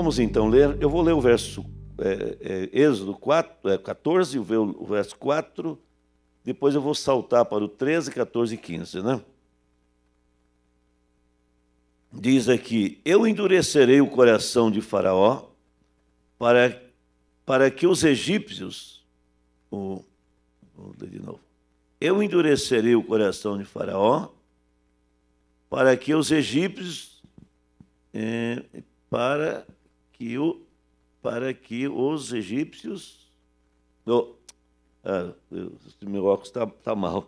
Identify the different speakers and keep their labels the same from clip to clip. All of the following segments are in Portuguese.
Speaker 1: Vamos então ler, eu vou ler o verso é, é, Êxodo 4, é, 14, o verso 4, depois eu vou saltar para o 13, 14 e 15, né? Diz aqui: Eu endurecerei o coração de Faraó para, para que os egípcios. O, vou ler de novo. Eu endurecerei o coração de Faraó para que os egípcios. É, para que, o, para que os egípcios. Oh, ah, meu óculos está tá mal.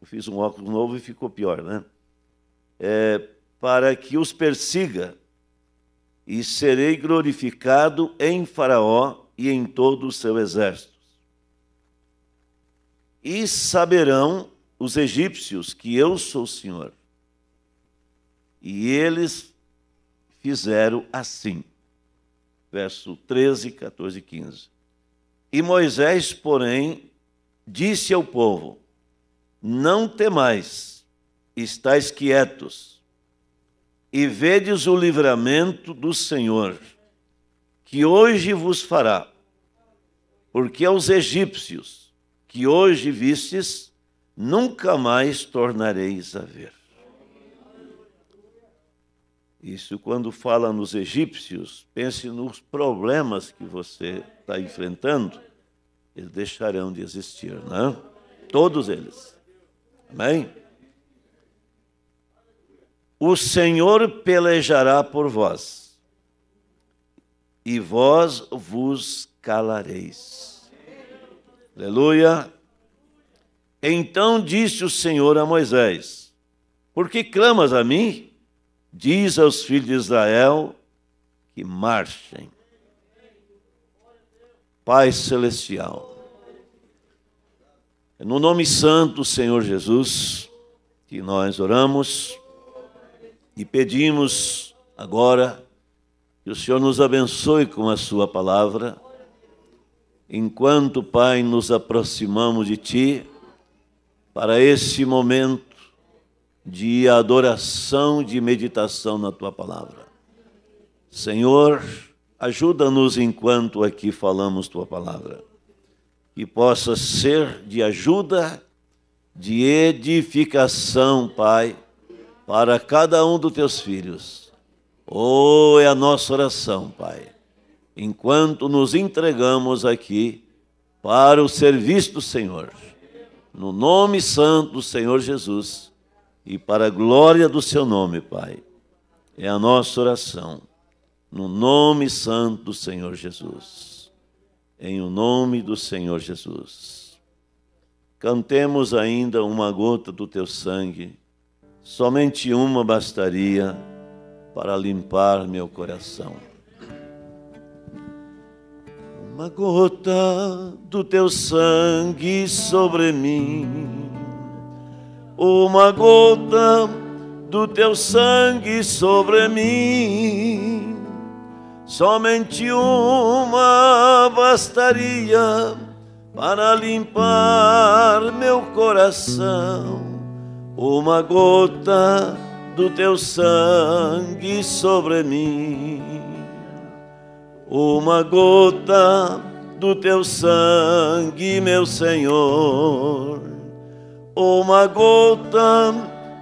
Speaker 1: Eu fiz um óculos novo e ficou pior, né? É, para que os persiga, e serei glorificado em Faraó e em todo o seu exército. E saberão os egípcios que eu sou o Senhor. E eles fizeram assim verso 13, 14 e 15. E Moisés, porém, disse ao povo: Não temais, estáis quietos, e vedes o livramento do Senhor, que hoje vos fará. Porque aos egípcios, que hoje vistes, nunca mais tornareis a ver. Isso quando fala nos egípcios, pense nos problemas que você está enfrentando, eles deixarão de existir, não? Né? Todos eles. Amém? O Senhor pelejará por vós, e vós vos calareis. Aleluia. Então disse o Senhor a Moisés: Por que clamas a mim? Diz aos filhos de Israel que marchem. Pai Celestial, é no nome santo do Senhor Jesus que nós oramos e pedimos agora que o Senhor nos abençoe com a Sua palavra. Enquanto, Pai, nos aproximamos de Ti, para esse momento de adoração, de meditação na tua palavra. Senhor, ajuda-nos enquanto aqui falamos tua palavra, que possa ser de ajuda, de edificação, Pai, para cada um dos teus filhos. Oh, é a nossa oração, Pai, enquanto nos entregamos aqui para o serviço do Senhor. No nome santo do Senhor Jesus e para a glória do seu nome, Pai. É a nossa oração, no nome santo do Senhor Jesus. Em o nome do Senhor Jesus. Cantemos ainda uma gota do teu sangue, somente uma bastaria para limpar meu coração. Uma gota do teu sangue sobre mim uma gota do teu sangue sobre mim. Somente uma bastaria para limpar meu coração. Uma gota do teu sangue sobre mim. Uma gota do teu sangue, meu Senhor uma gota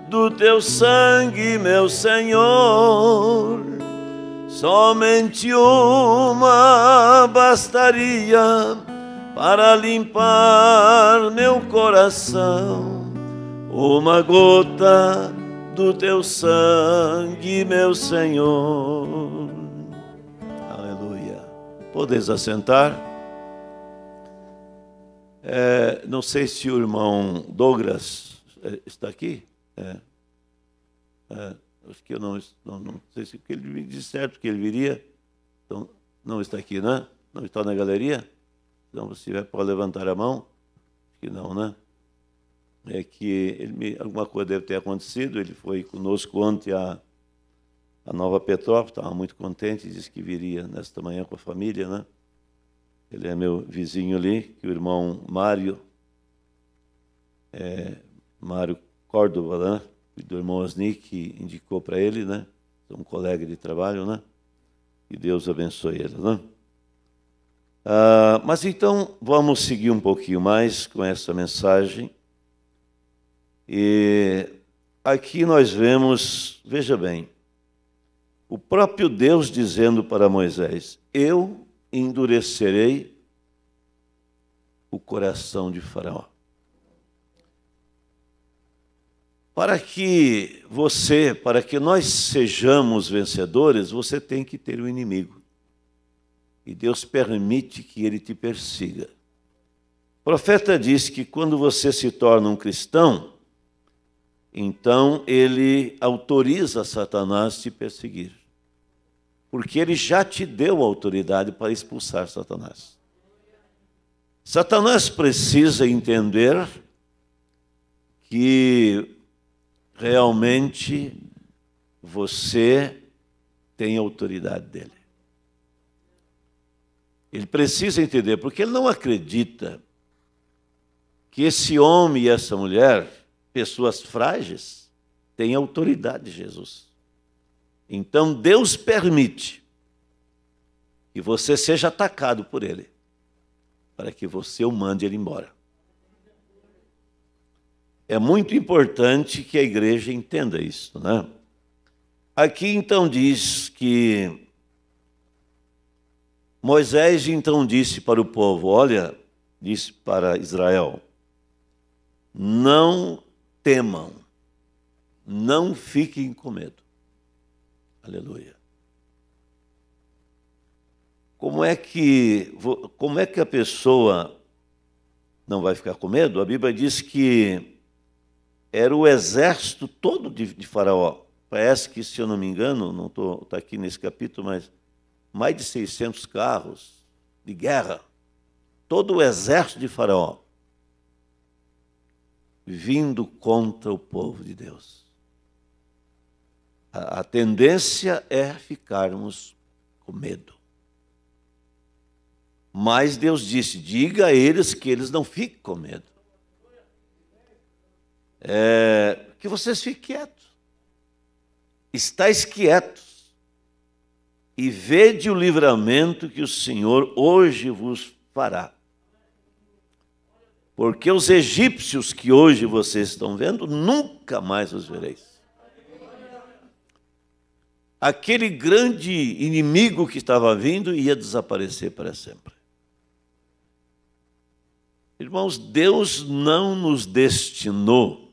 Speaker 1: do teu sangue, meu Senhor. Somente uma bastaria para limpar meu coração. Uma gota do teu sangue, meu Senhor. Aleluia. Podes assentar. É, não sei se o irmão Douglas é, está aqui. É, é, acho que eu não, não, não sei se ele me disse certo que ele viria. Então, não está aqui, né? Não está na galeria? Então, você vai para levantar a mão? Acho que não, né? É que ele me, alguma coisa deve ter acontecido. Ele foi conosco ontem a, a Nova Petrópolis, estava muito contente, disse que viria nesta manhã com a família, né? ele é meu vizinho ali, que o irmão Mário, é, Mário Córdova, né? do irmão Osni, que indicou para ele, né? um colega de trabalho, né? E Deus abençoe ele, né? Ah, mas então vamos seguir um pouquinho mais com essa mensagem. E aqui nós vemos, veja bem, o próprio Deus dizendo para Moisés: Eu endurecerei o coração de Faraó. Para que você, para que nós sejamos vencedores, você tem que ter um inimigo. E Deus permite que ele te persiga. O profeta diz que quando você se torna um cristão, então ele autoriza Satanás te perseguir porque ele já te deu autoridade para expulsar Satanás. Satanás precisa entender que realmente você tem autoridade dele. Ele precisa entender, porque ele não acredita que esse homem e essa mulher, pessoas frágeis, têm autoridade de Jesus. Então Deus permite que você seja atacado por ele, para que você o mande ele embora. É muito importante que a igreja entenda isso, né? Aqui então diz que Moisés então disse para o povo: Olha, disse para Israel, não temam, não fiquem com medo. Aleluia. Como é que como é que a pessoa não vai ficar com medo? A Bíblia diz que era o exército todo de, de Faraó. Parece que, se eu não me engano, não estou tá aqui nesse capítulo, mas mais de 600 carros de guerra. Todo o exército de Faraó vindo contra o povo de Deus a, tendência é ficarmos com medo. Mas Deus disse: diga a eles que eles não fiquem com medo. É, que vocês fiquem quietos. Estais quietos. E vede o livramento que o Senhor hoje vos fará. Porque os egípcios que hoje vocês estão vendo, nunca mais os vereis aquele grande inimigo que estava vindo ia desaparecer para sempre. Irmãos, Deus não nos destinou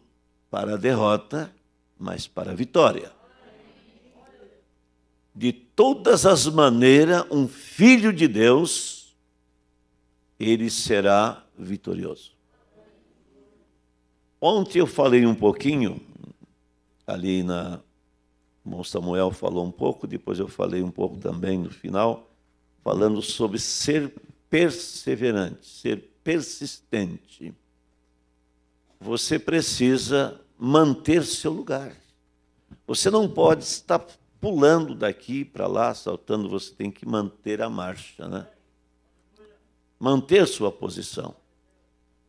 Speaker 1: para a derrota, mas para a vitória. De todas as maneiras, um filho de Deus, ele será vitorioso. Ontem eu falei um pouquinho, ali na o irmão Samuel falou um pouco, depois eu falei um pouco também no final, falando sobre ser perseverante, ser persistente. Você precisa manter seu lugar. Você não pode estar pulando daqui para lá, saltando, você tem que manter a marcha, né? Manter sua posição.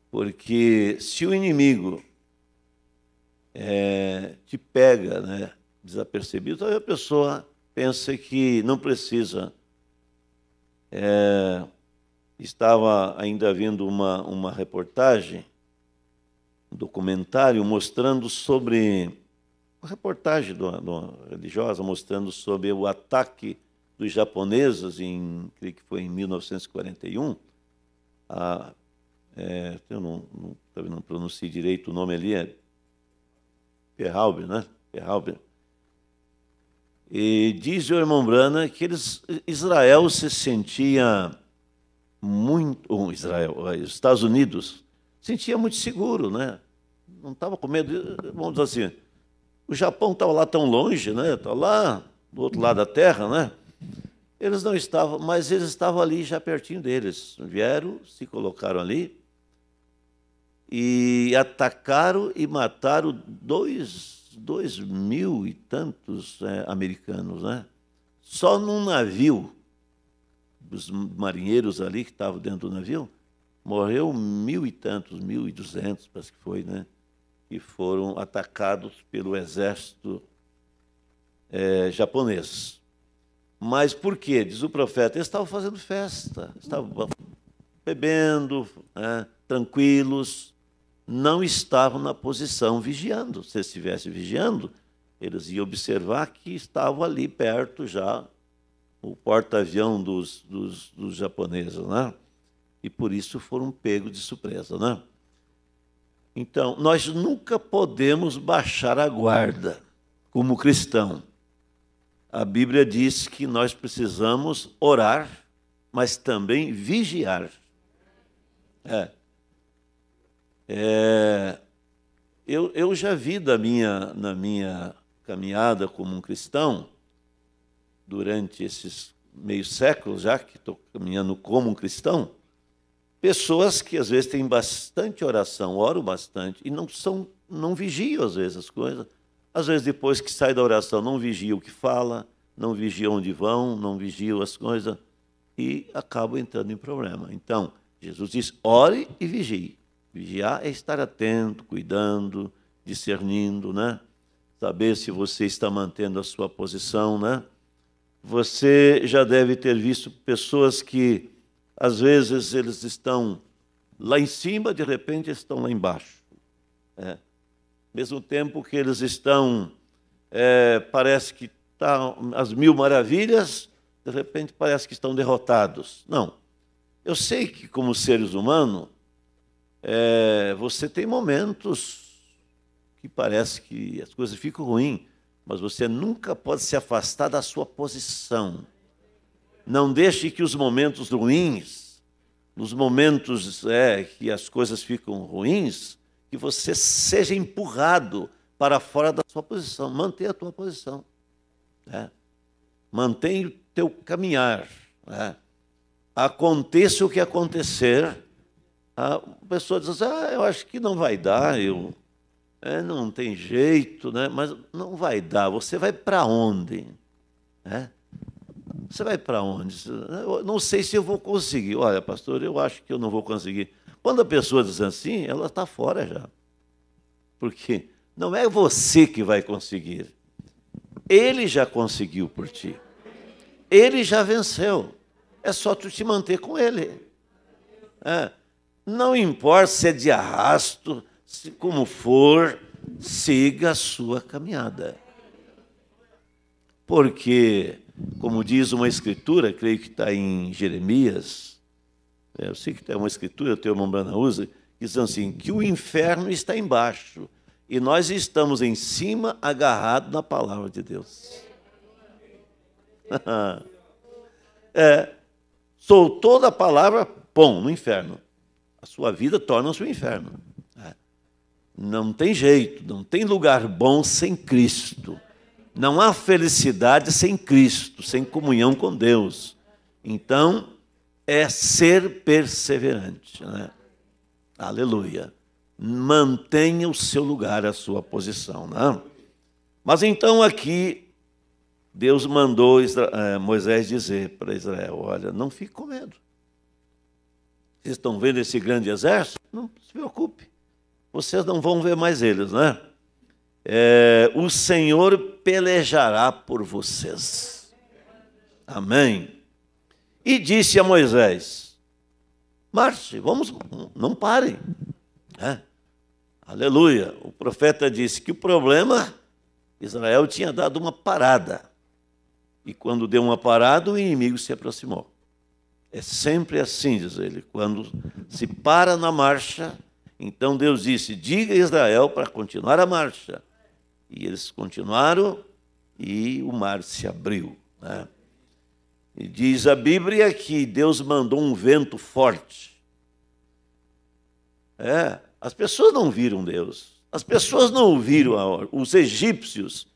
Speaker 1: Porque se o inimigo é, te pega, né? desapercebido. Talvez a pessoa pense que não precisa. É, estava ainda vendo uma, uma reportagem, um documentário, mostrando sobre. Uma reportagem do, do, religiosa mostrando sobre o ataque dos japoneses, em, creio que foi em 1941. A, é, eu não, não, não pronunciei direito o nome ali, é Perhalber, né? Perhalber. E diz o irmão Brana que eles, Israel se sentia muito. Israel, eh, os Estados Unidos sentia muito seguro, né? Não estava com medo, vamos dizer assim. O Japão estava lá tão longe, né? Estava tá lá do outro lado da terra, né? Eles não estavam, mas eles estavam ali já pertinho deles. Vieram, se colocaram ali e atacaram e mataram dois dois mil e tantos é, americanos, né? Só num navio, os marinheiros ali que estavam dentro do navio, morreu mil e tantos, mil e duzentos, parece que foi, né? e foram atacados pelo exército é, japonês. Mas por quê? Diz o profeta, eles estavam fazendo festa, estavam bebendo, né? tranquilos não estavam na posição vigiando. Se estivesse vigiando, eles iam observar que estava ali perto já o porta-avião dos, dos, dos, japoneses, né? E por isso foram pegos de surpresa, né? Então, nós nunca podemos baixar a guarda como cristão. A Bíblia diz que nós precisamos orar, mas também vigiar. É. É, eu, eu já vi da minha, na minha caminhada como um cristão, durante esses meio século já que estou caminhando como um cristão, pessoas que às vezes têm bastante oração, oram bastante e não são, não vigiam às vezes as coisas. Às vezes depois que sai da oração não vigia o que fala, não vigia onde vão, não vigia as coisas e acabam entrando em problema. Então Jesus diz: ore e vigie. Vigiar é estar atento, cuidando, discernindo, né? Saber se você está mantendo a sua posição, né? Você já deve ter visto pessoas que às vezes eles estão lá em cima, de repente estão lá embaixo. É. Mesmo tempo que eles estão, é, parece que tá as mil maravilhas, de repente parece que estão derrotados. Não. Eu sei que como seres humanos é, você tem momentos que parece que as coisas ficam ruins, mas você nunca pode se afastar da sua posição. Não deixe que os momentos ruins, nos momentos é, que as coisas ficam ruins, que você seja empurrado para fora da sua posição. Mantenha a tua posição. Né? Mantenha o teu caminhar. Né? Aconteça o que acontecer, a pessoa diz assim, ah, eu acho que não vai dar, eu, é, não tem jeito, né? mas não vai dar, você vai para onde? É? Você vai para onde? Eu não sei se eu vou conseguir. Olha, pastor, eu acho que eu não vou conseguir. Quando a pessoa diz assim, ela está fora já. Porque não é você que vai conseguir. Ele já conseguiu por ti. Ele já venceu. É só tu te manter com ele. É. Não importa se é de arrasto, se como for, siga a sua caminhada. Porque, como diz uma escritura, creio que está em Jeremias, né, eu sei que tem uma escritura, o teu irmão Brana usa, que diz assim, que o inferno está embaixo e nós estamos em cima agarrados na palavra de Deus. é, soltou da palavra, pão, no inferno sua vida torna-se um inferno. É. Não tem jeito, não tem lugar bom sem Cristo. Não há felicidade sem Cristo, sem comunhão com Deus. Então, é ser perseverante. Né? Aleluia. Mantenha o seu lugar, a sua posição. Né? Mas então aqui, Deus mandou eh, Moisés dizer para Israel: olha, não fique com medo. Vocês estão vendo esse grande exército? Não se preocupe. Vocês não vão ver mais eles, né? É, o Senhor pelejará por vocês. Amém. E disse a Moisés: Marche, vamos, não parem. É. Aleluia. O profeta disse que o problema, Israel tinha dado uma parada. E quando deu uma parada, o inimigo se aproximou. É sempre assim, diz ele, quando se para na marcha, então Deus disse: diga a Israel para continuar a marcha. E eles continuaram e o mar se abriu. Né? E diz a Bíblia que Deus mandou um vento forte. É, as pessoas não viram Deus, as pessoas não ouviram a, os egípcios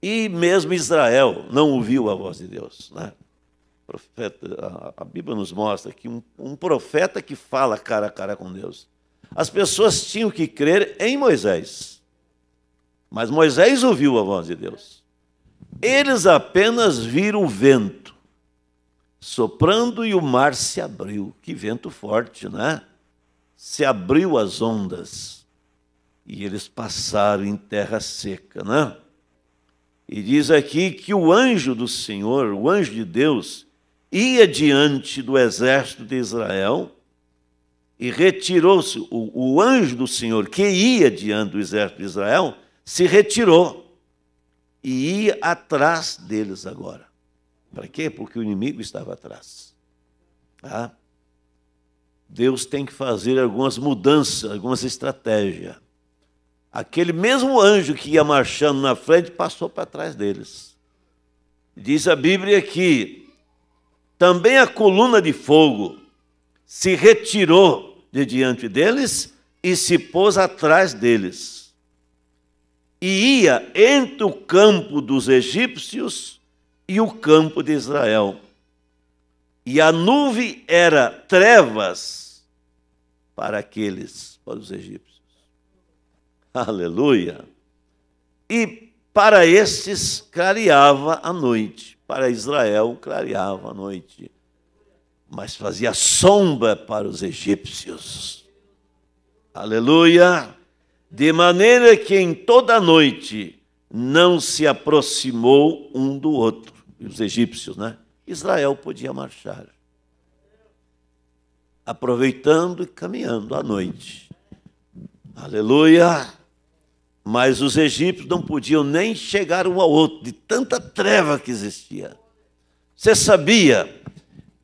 Speaker 1: e mesmo Israel não ouviu a voz de Deus. Né? profeta, a, a Bíblia nos mostra que um, um profeta que fala cara a cara com Deus. As pessoas tinham que crer em Moisés. Mas Moisés ouviu a voz de Deus. Eles apenas viram o vento soprando e o mar se abriu. Que vento forte, né? Se abriu as ondas e eles passaram em terra seca, né? E diz aqui que o anjo do Senhor, o anjo de Deus, ia diante do exército de Israel e retirou-se. O, o, anjo do Senhor, que ia diante do exército de Israel, se retirou e ia atrás deles agora. Para quê? Porque o inimigo estava atrás. Tá? Deus tem que fazer algumas mudanças, algumas estratégias. Aquele mesmo anjo que ia marchando na frente passou para trás deles. Diz a Bíblia que também a coluna de fogo se retirou de diante deles e se pôs atrás deles. E ia entre o campo dos egípcios e o campo de Israel. E a nuvem era trevas para aqueles, para os egípcios. Aleluia! E para estes clareava a noite para Israel clareava a noite, mas fazia sombra para os egípcios. Aleluia! De maneira que em toda a noite não se aproximou um do outro. Os egípcios, né? Israel podia marchar, aproveitando e caminhando à noite. Aleluia! Mas os egípcios não podiam nem chegar um ao outro, de tanta treva que existia. Você sabia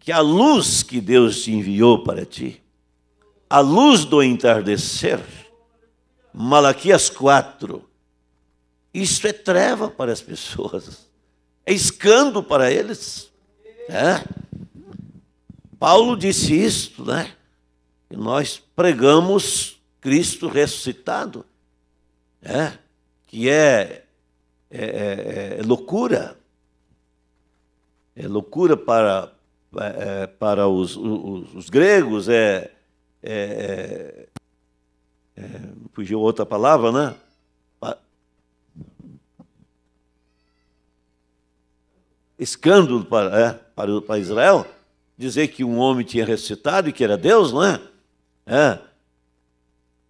Speaker 1: que a luz que Deus te enviou para ti, a luz do entardecer, Malaquias 4, isso é treva para as pessoas, é escândalo para eles. É. Paulo disse isto, né? nós pregamos Cristo ressuscitado que é, é, é, é, loucura, é loucura para, é, é para os, os, os, gregos, é, é, é, fugiu outra palavra, né? Escândalo para, para, para Israel, dizer que um homem tinha ressuscitado e que era Deus, né? É.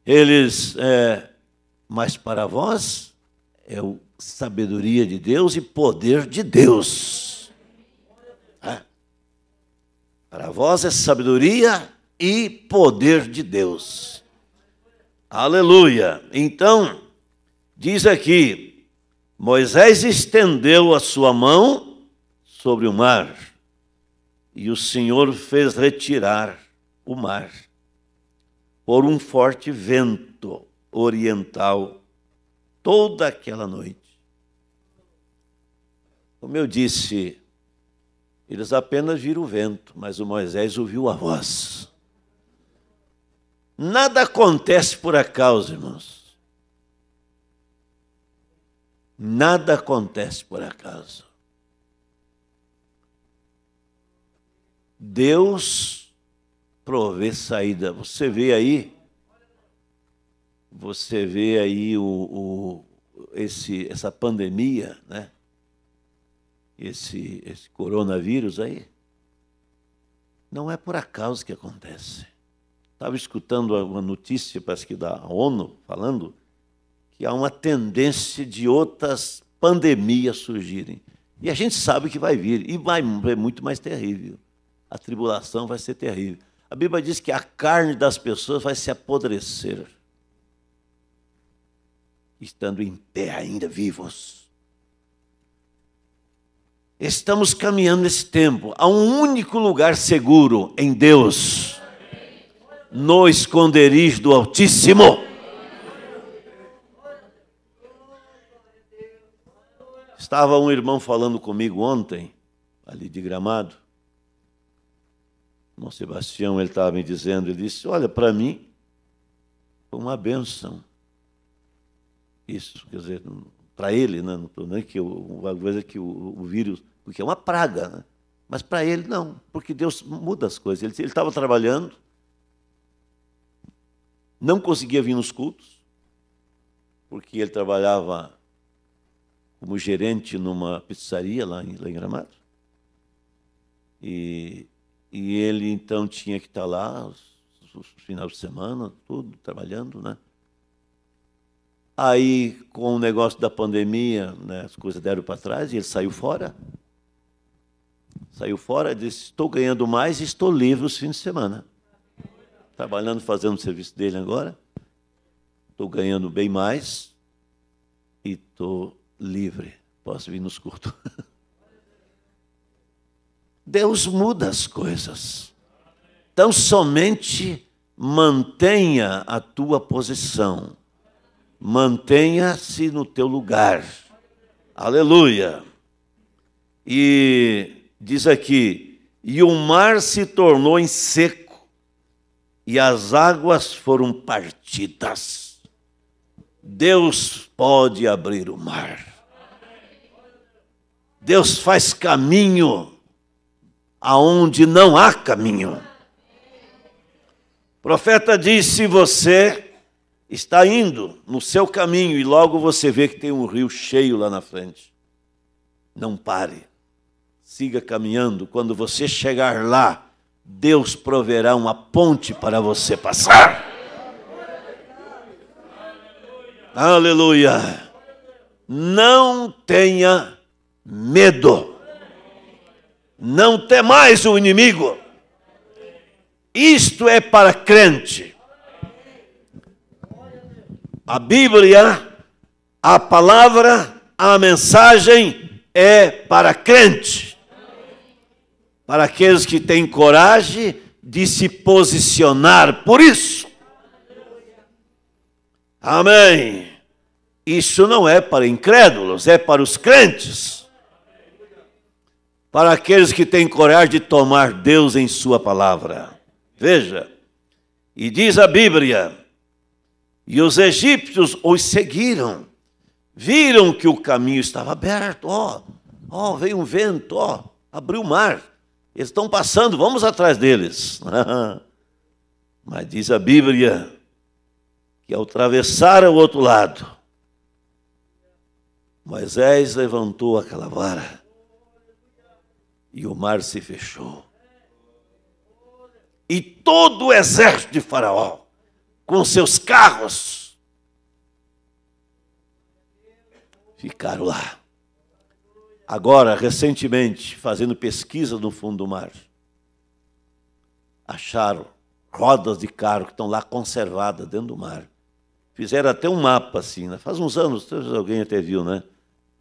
Speaker 1: Eles é, mas para vós é o sabedoria de Deus e poder de Deus. É. Para vós é sabedoria e poder de Deus. Aleluia! Então, diz aqui: Moisés estendeu a sua mão sobre o mar, e o Senhor fez retirar o mar por um forte vento oriental toda aquela noite. Como eu disse, eles apenas viram o vento, mas o Moisés ouviu a voz. Nada acontece por acaso, irmãos. Nada acontece por acaso. Deus provê saída. Você vê aí você vê aí o, o esse, essa pandemia, né? esse, esse coronavírus aí, não é por acaso que acontece. Estava escutando uma notícia, parece que da ONU, falando que há uma tendência de outras pandemias surgirem. E a gente sabe que vai vir, e vai é muito mais terrível. A tribulação vai ser terrível. A Bíblia diz que a carne das pessoas vai se apodrecer estando em pé ainda vivos. Estamos caminhando nesse tempo a um único lugar seguro em Deus, no esconderijo do Altíssimo. Estava um irmão falando comigo ontem, ali de gramado. Irmão Sebastião, ele estava me dizendo, ele disse: Olha, para mim foi uma benção isso, quer dizer, para ele, né, não é que uma coisa é que o, o vírus, porque é uma praga, né? mas para ele não, porque Deus muda as coisas. Ele estava trabalhando, não conseguia vir nos cultos, porque ele trabalhava como gerente numa pizzaria lá em, lá em Gramado. E, e ele então tinha que estar tá lá os, os finais de semana, tudo, trabalhando, né? Aí, com o negócio da pandemia, né, as coisas deram para trás e ele saiu fora. Saiu fora, disse: Estou ganhando mais e estou livre os fins de semana. Trabalhando, fazendo o serviço dele agora. Estou ganhando bem mais e estou livre. Posso vir nos curtos. Deus muda as coisas. Então, somente mantenha a tua posição mantenha-se no teu lugar. Aleluia. E diz aqui: e o mar se tornou em seco, e as águas foram partidas. Deus pode abrir o mar. Deus faz caminho aonde não há caminho. O profeta disse: você está indo no seu caminho e logo você vê que tem um rio cheio lá na frente. Não pare. Siga caminhando. Quando você chegar lá, Deus proverá uma ponte para você passar. Aleluia. Aleluia. Não tenha medo. Não tem mais o inimigo. Isto é para crente. A Bíblia, a palavra, a mensagem é para crente. Para aqueles que têm coragem de se posicionar por isso. Amém. Isso não é para incrédulos, é para os crentes. Para aqueles que têm coragem de tomar Deus em Sua palavra. Veja, e diz a Bíblia, e os egípcios os seguiram. Viram que o caminho estava aberto. Ó, oh, ó, oh, veio um vento, ó, oh, abriu o mar. Eles estão passando, vamos atrás deles. Mas diz a Bíblia que ao atravessar o outro lado, Moisés levantou aquela vara e o mar se fechou. E todo o exército de Faraó com seus carros. Ficaram lá. Agora, recentemente, fazendo pesquisa no fundo do mar, acharam rodas de carro que estão lá conservadas dentro do mar. Fizeram até um mapa assim, né? faz uns anos, alguém até viu, né?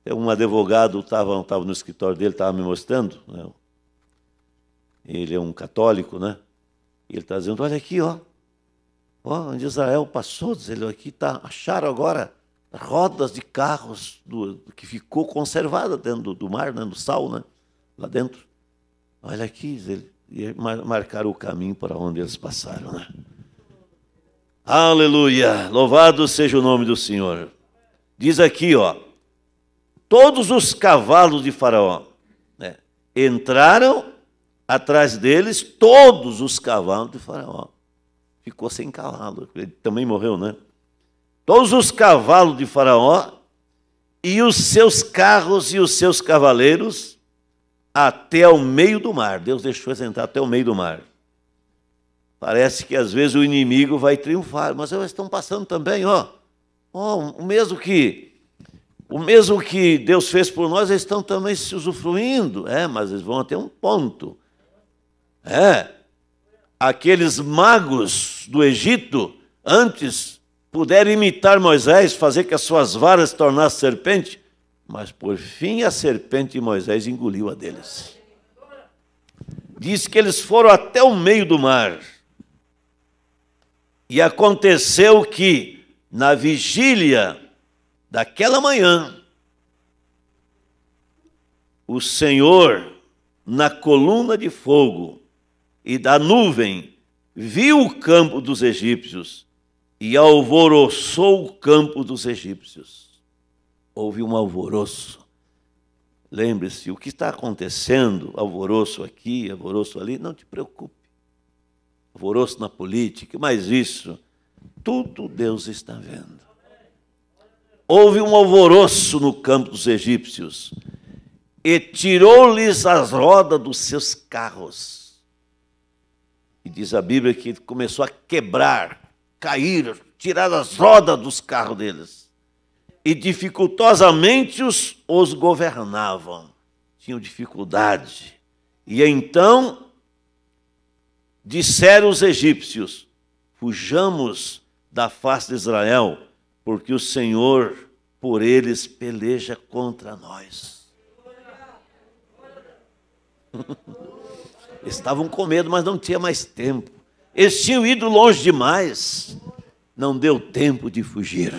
Speaker 1: Um advogado estava tava no escritório dele, estava me mostrando, né? ele é um católico, né? E ele está dizendo: olha aqui, ó, onde Israel passou, diz ele, aqui tá, acharam agora rodas de carros do, que ficou conservada dentro do, do mar, né, no sal, né, lá dentro. Olha aqui, diz ele, e marcaram o caminho para onde eles passaram. Né? Aleluia! Louvado seja o nome do Senhor. Diz aqui, ó, todos os cavalos de Faraó né, entraram atrás deles, todos os cavalos de Faraó ficou sem cavalo. Ele também morreu, né? Todos os cavalos de Faraó e os seus carros e os seus cavaleiros até o meio do mar. Deus deixou eles entrar até o meio do mar. Parece que às vezes o inimigo vai triunfar, mas eles estão passando também, ó. ó o mesmo que o mesmo que Deus fez por nós, eles estão também se usufruindo. É, mas eles vão até um ponto. É aqueles magos do Egito antes puderam imitar Moisés, fazer que as suas varas tornassem serpente, mas por fim a serpente de Moisés engoliu a deles. Diz que eles foram até o meio do mar. E aconteceu que, na vigília daquela manhã, o Senhor, na coluna de fogo, e da nuvem, viu o campo dos egípcios e alvoroçou o campo dos egípcios. Houve um alvoroço. Lembre-se, o que está acontecendo, alvoroço aqui, alvoroço ali, não te preocupe. Alvoroço na política, mas isso, tudo Deus está vendo. Houve um alvoroço no campo dos egípcios e tirou-lhes as rodas dos seus carros e diz a Bíblia que ele começou a quebrar, cair, tirar as rodas dos carros deles. E dificultosamente os, os governavam. Tinham dificuldade. E então disseram os egípcios: Fujamos da face de Israel, porque o Senhor por eles peleja contra nós. Estavam com medo, mas não tinha mais tempo. Eles tinham ido longe demais. Não deu tempo de fugir.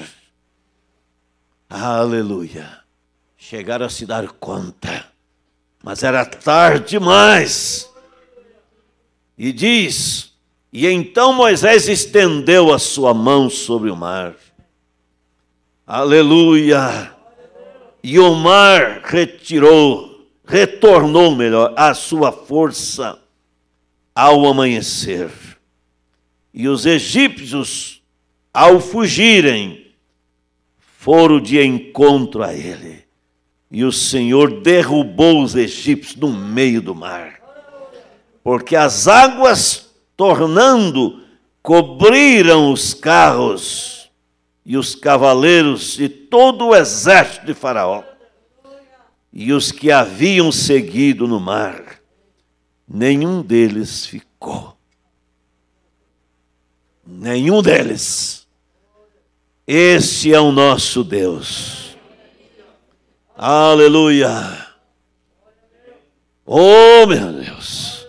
Speaker 1: Aleluia. Chegaram a se dar conta, mas era tarde demais. E diz: E então Moisés estendeu a sua mão sobre o mar. Aleluia. E o mar retirou retornou, melhor, a sua força ao amanhecer. E os egípcios, ao fugirem, foram de encontro a ele. E o Senhor derrubou os egípcios no meio do mar. Porque as águas, tornando, cobriram os carros e os cavaleiros e todo o exército de Faraó e os que haviam seguido no mar, nenhum deles ficou. Nenhum deles. Esse é o nosso Deus. Aleluia. Oh, meu Deus.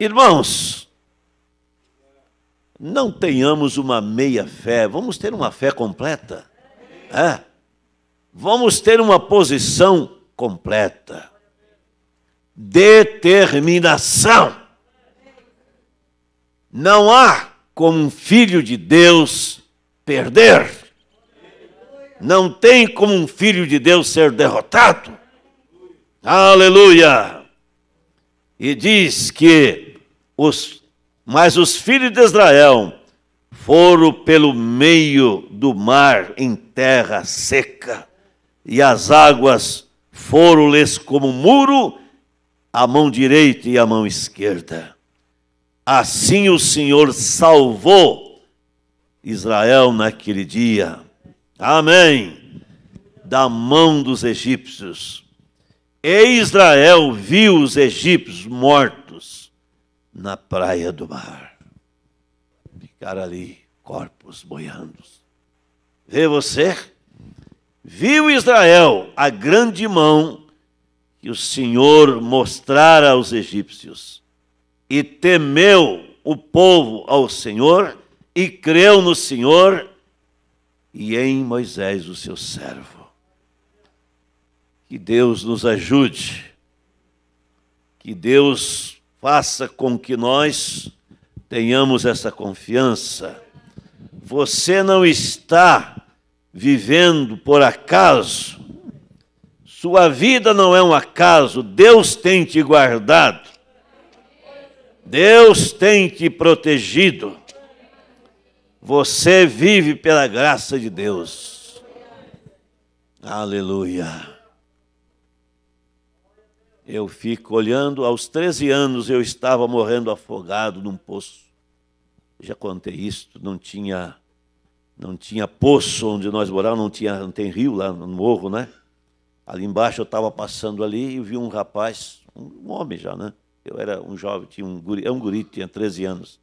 Speaker 1: Irmãos, não tenhamos uma meia fé, vamos ter uma fé completa. É. Vamos ter uma posição completa. Determinação. Não há como um filho de Deus perder. Não tem como um filho de Deus ser derrotado. Aleluia! E diz que os mas os filhos de Israel foram pelo meio do mar em terra seca, e as águas foram-lhes como muro a mão direita e a mão esquerda. Assim o Senhor salvou Israel naquele dia. Amém. Da mão dos egípcios. E Israel viu os egípcios mortos na praia do mar. Ficaram ali corpos boiando. Vê você? Viu Israel a grande mão que o Senhor mostrara aos egípcios, e temeu o povo ao Senhor, e creu no Senhor e em Moisés, o seu servo. Que Deus nos ajude, que Deus faça com que nós tenhamos essa confiança. Você não está vivendo por acaso. Sua vida não é um acaso, Deus tem te guardado. Deus tem te protegido. Você vive pela graça de Deus. Aleluia. Eu fico olhando, aos 13 anos eu estava morrendo afogado num poço. Já contei isso, não tinha não tinha poço onde nós morávamos, não, tinha, não tem rio lá no morro, né? Ali embaixo eu estava passando ali e vi um rapaz, um homem já, né? Eu era um jovem, tinha um guri, é um guri, tinha 13 anos.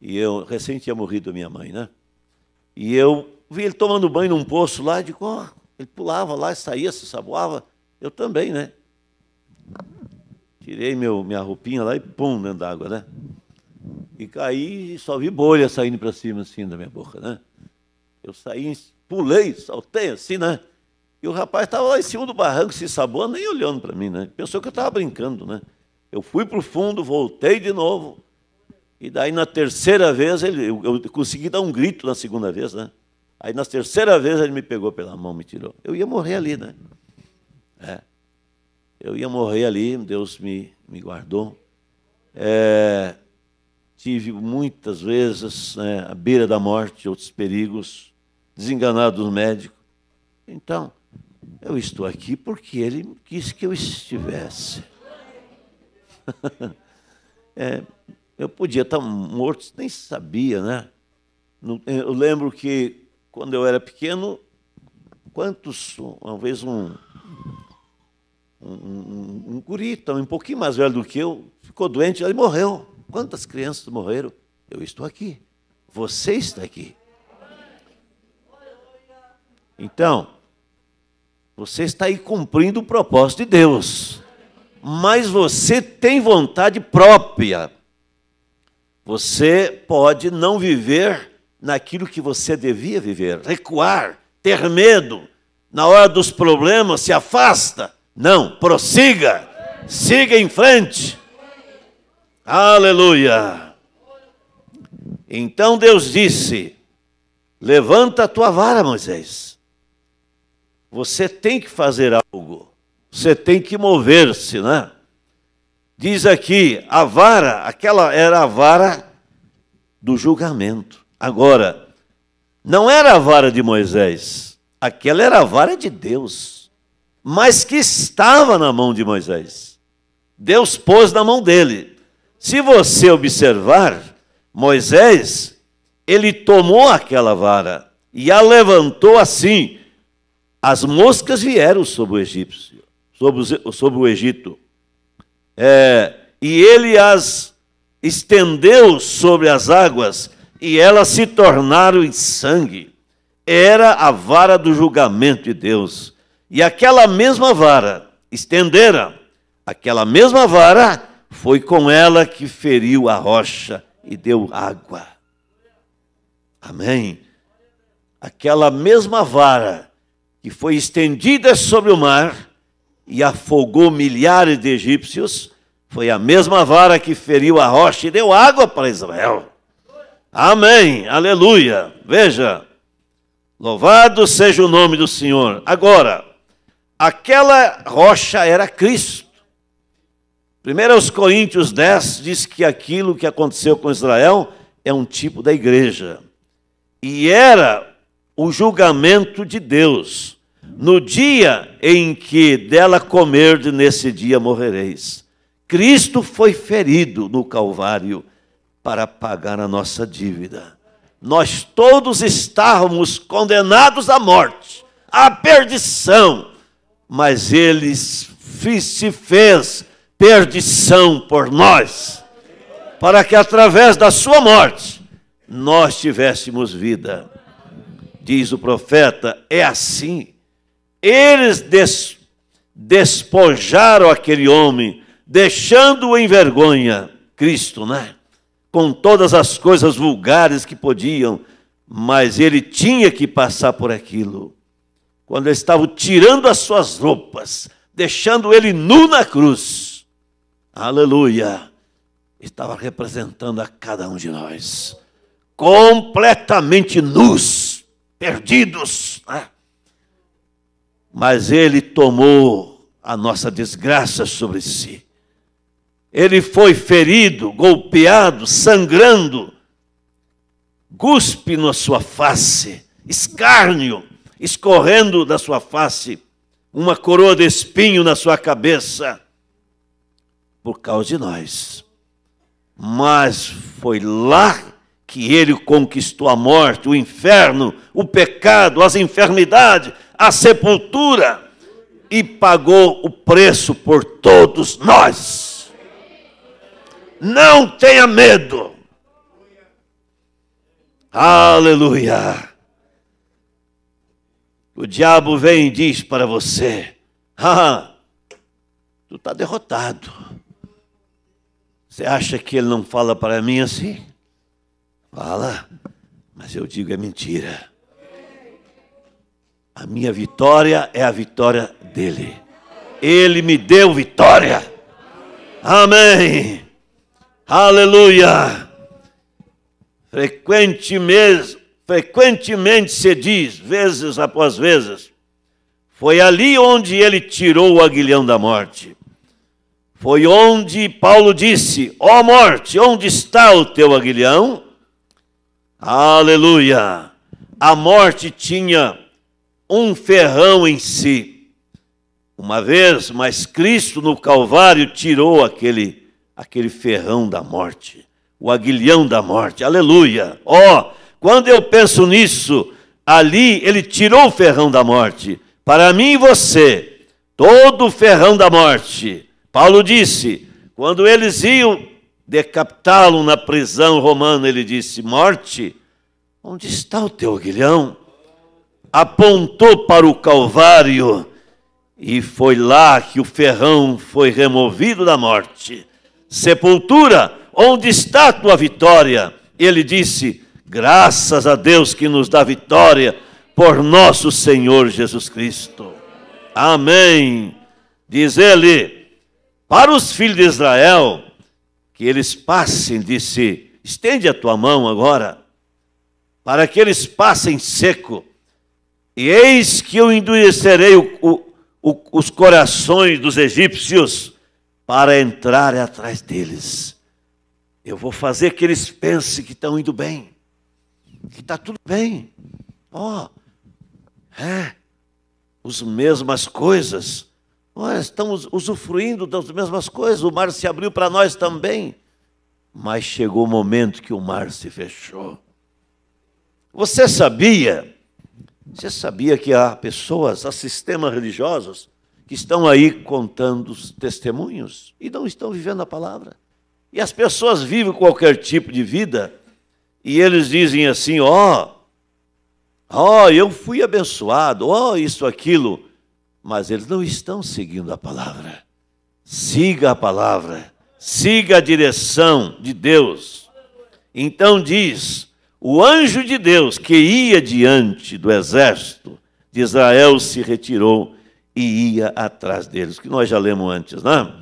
Speaker 1: E eu recém tinha morrido minha mãe, né? E eu vi ele tomando banho num poço lá, de oh, ele pulava lá, saía, se saboava. Eu também, né? Tirei meu, minha roupinha lá e pum, dentro d'água, né? E caí e só vi bolha saindo para cima, assim, da minha boca, né? Eu saí, pulei, saltei assim, né? E o rapaz estava lá em cima do barranco, se sabou, nem olhando para mim, né? Pensou que eu estava brincando, né? Eu fui para o fundo, voltei de novo. E daí, na terceira vez, ele, eu, eu, consegui dar um grito na segunda vez, né? Aí, na terceira vez, ele me pegou pela mão, me tirou. Eu ia morrer ali, né? É. Eu ia morrer ali, Deus me, me guardou. É, tive muitas vezes né, à beira da morte, outros perigos desenganado do médico, Então, eu estou aqui porque ele quis que eu estivesse. é, eu podia estar morto, nem sabia, né? Eu lembro que quando eu era pequeno, quantos, uma vez um, um, um, um curita, um pouquinho mais velho do que eu, ficou doente, ele morreu. Quantas crianças morreram? Eu estou aqui. Você está aqui. Então, você está aí cumprindo o propósito de Deus, mas você tem vontade própria. Você pode não viver naquilo que você devia viver, recuar, ter medo. Na hora dos problemas, se afasta. Não, prossiga, siga em frente. Aleluia! Então Deus disse: Levanta a tua vara, Moisés. Você tem que fazer algo. Você tem que mover-se, né? Diz aqui, a vara, aquela era a vara do julgamento. Agora, não era a vara de Moisés, aquela era a vara de Deus, mas que estava na mão de Moisés. Deus pôs na mão dele. Se você observar, Moisés, ele tomou aquela vara e a levantou assim, as moscas vieram sobre o egípcio, sobre, sobre o Egito, é, e ele as estendeu sobre as águas, e elas se tornaram em sangue. Era a vara do julgamento de Deus. E aquela mesma vara estendera, aquela mesma vara foi com ela que feriu a rocha e deu água. Amém. Aquela mesma vara que foi estendida sobre o mar e afogou milhares de egípcios, foi a mesma vara que feriu a rocha e deu água para Israel. Amém, aleluia. Veja, louvado seja o nome do Senhor. Agora, aquela rocha era Cristo. Primeiro aos Coríntios 10 diz que aquilo que aconteceu com Israel é um tipo da igreja. E era o julgamento de Deus. No dia em que dela comerdes, nesse dia morrereis. Cristo foi ferido no Calvário para pagar a nossa dívida. Nós todos estávamos condenados à morte, à perdição, mas ele se fez perdição por nós, para que através da sua morte nós tivéssemos vida diz o profeta, é assim. Eles des, despojaram aquele homem, deixando-o em vergonha. Cristo, né? Com todas as coisas vulgares que podiam, mas ele tinha que passar por aquilo. Quando eles estavam tirando as suas roupas, deixando ele nu na cruz. Aleluia! Estava representando a cada um de nós, completamente nus perdidos. Né? Mas ele tomou a nossa desgraça sobre si. Ele foi ferido, golpeado, sangrando. cuspe na sua face, escárnio escorrendo da sua face, uma coroa de espinho na sua cabeça, por causa de nós. Mas foi lá que ele conquistou a morte, o inferno, o pecado, as enfermidades, a sepultura e pagou o preço por todos nós. Não tenha medo. Aleluia. O diabo vem e diz para você: ah, tu está derrotado. Você acha que ele não fala para mim assim? Fala, mas eu digo é mentira. A minha vitória é a vitória dele. Ele me deu vitória. Amém. Aleluia. Frequentemente, frequentemente se diz, vezes após vezes, foi ali onde ele tirou o aguilhão da morte. Foi onde Paulo disse: Ó oh morte, onde está o teu aguilhão? Aleluia! A morte tinha um ferrão em si. Uma vez, mas Cristo no Calvário tirou aquele, aquele ferrão da morte, o aguilhão da morte. Aleluia! Ó, oh, quando eu penso nisso, ali ele tirou o ferrão da morte. Para mim e você, todo o ferrão da morte. Paulo disse: quando eles iam decapitá-lo na prisão romana, ele disse: Morte, onde está o teu aguilhão? Apontou para o Calvário, e foi lá que o ferrão foi removido da morte. Sepultura, onde está a tua vitória? Ele disse: Graças a Deus que nos dá vitória por nosso Senhor Jesus Cristo. Amém. Diz ele: Para os filhos de Israel, que eles passem, disse: estende a tua mão agora, para que eles passem seco, e eis que eu endurecerei o, o, o, os corações dos egípcios para entrarem atrás deles. Eu vou fazer que eles pensem que estão indo bem, que está tudo bem. Ó, oh, é, as mesmas coisas nós estamos usufruindo das mesmas coisas, o mar se abriu para nós também. Mas chegou o momento que o mar se fechou. Você sabia? Você sabia que há pessoas, há sistemas religiosos que estão aí contando os testemunhos e não estão vivendo a palavra? E as pessoas vivem qualquer tipo de vida e eles dizem assim: ó, oh, ó, oh, eu fui abençoado, ó, oh, isso, aquilo mas eles não estão seguindo a palavra. Siga a palavra, siga a direção de Deus. Então diz: o anjo de Deus que ia diante do exército de Israel se retirou e ia atrás deles, que nós já lemos antes, não? Né?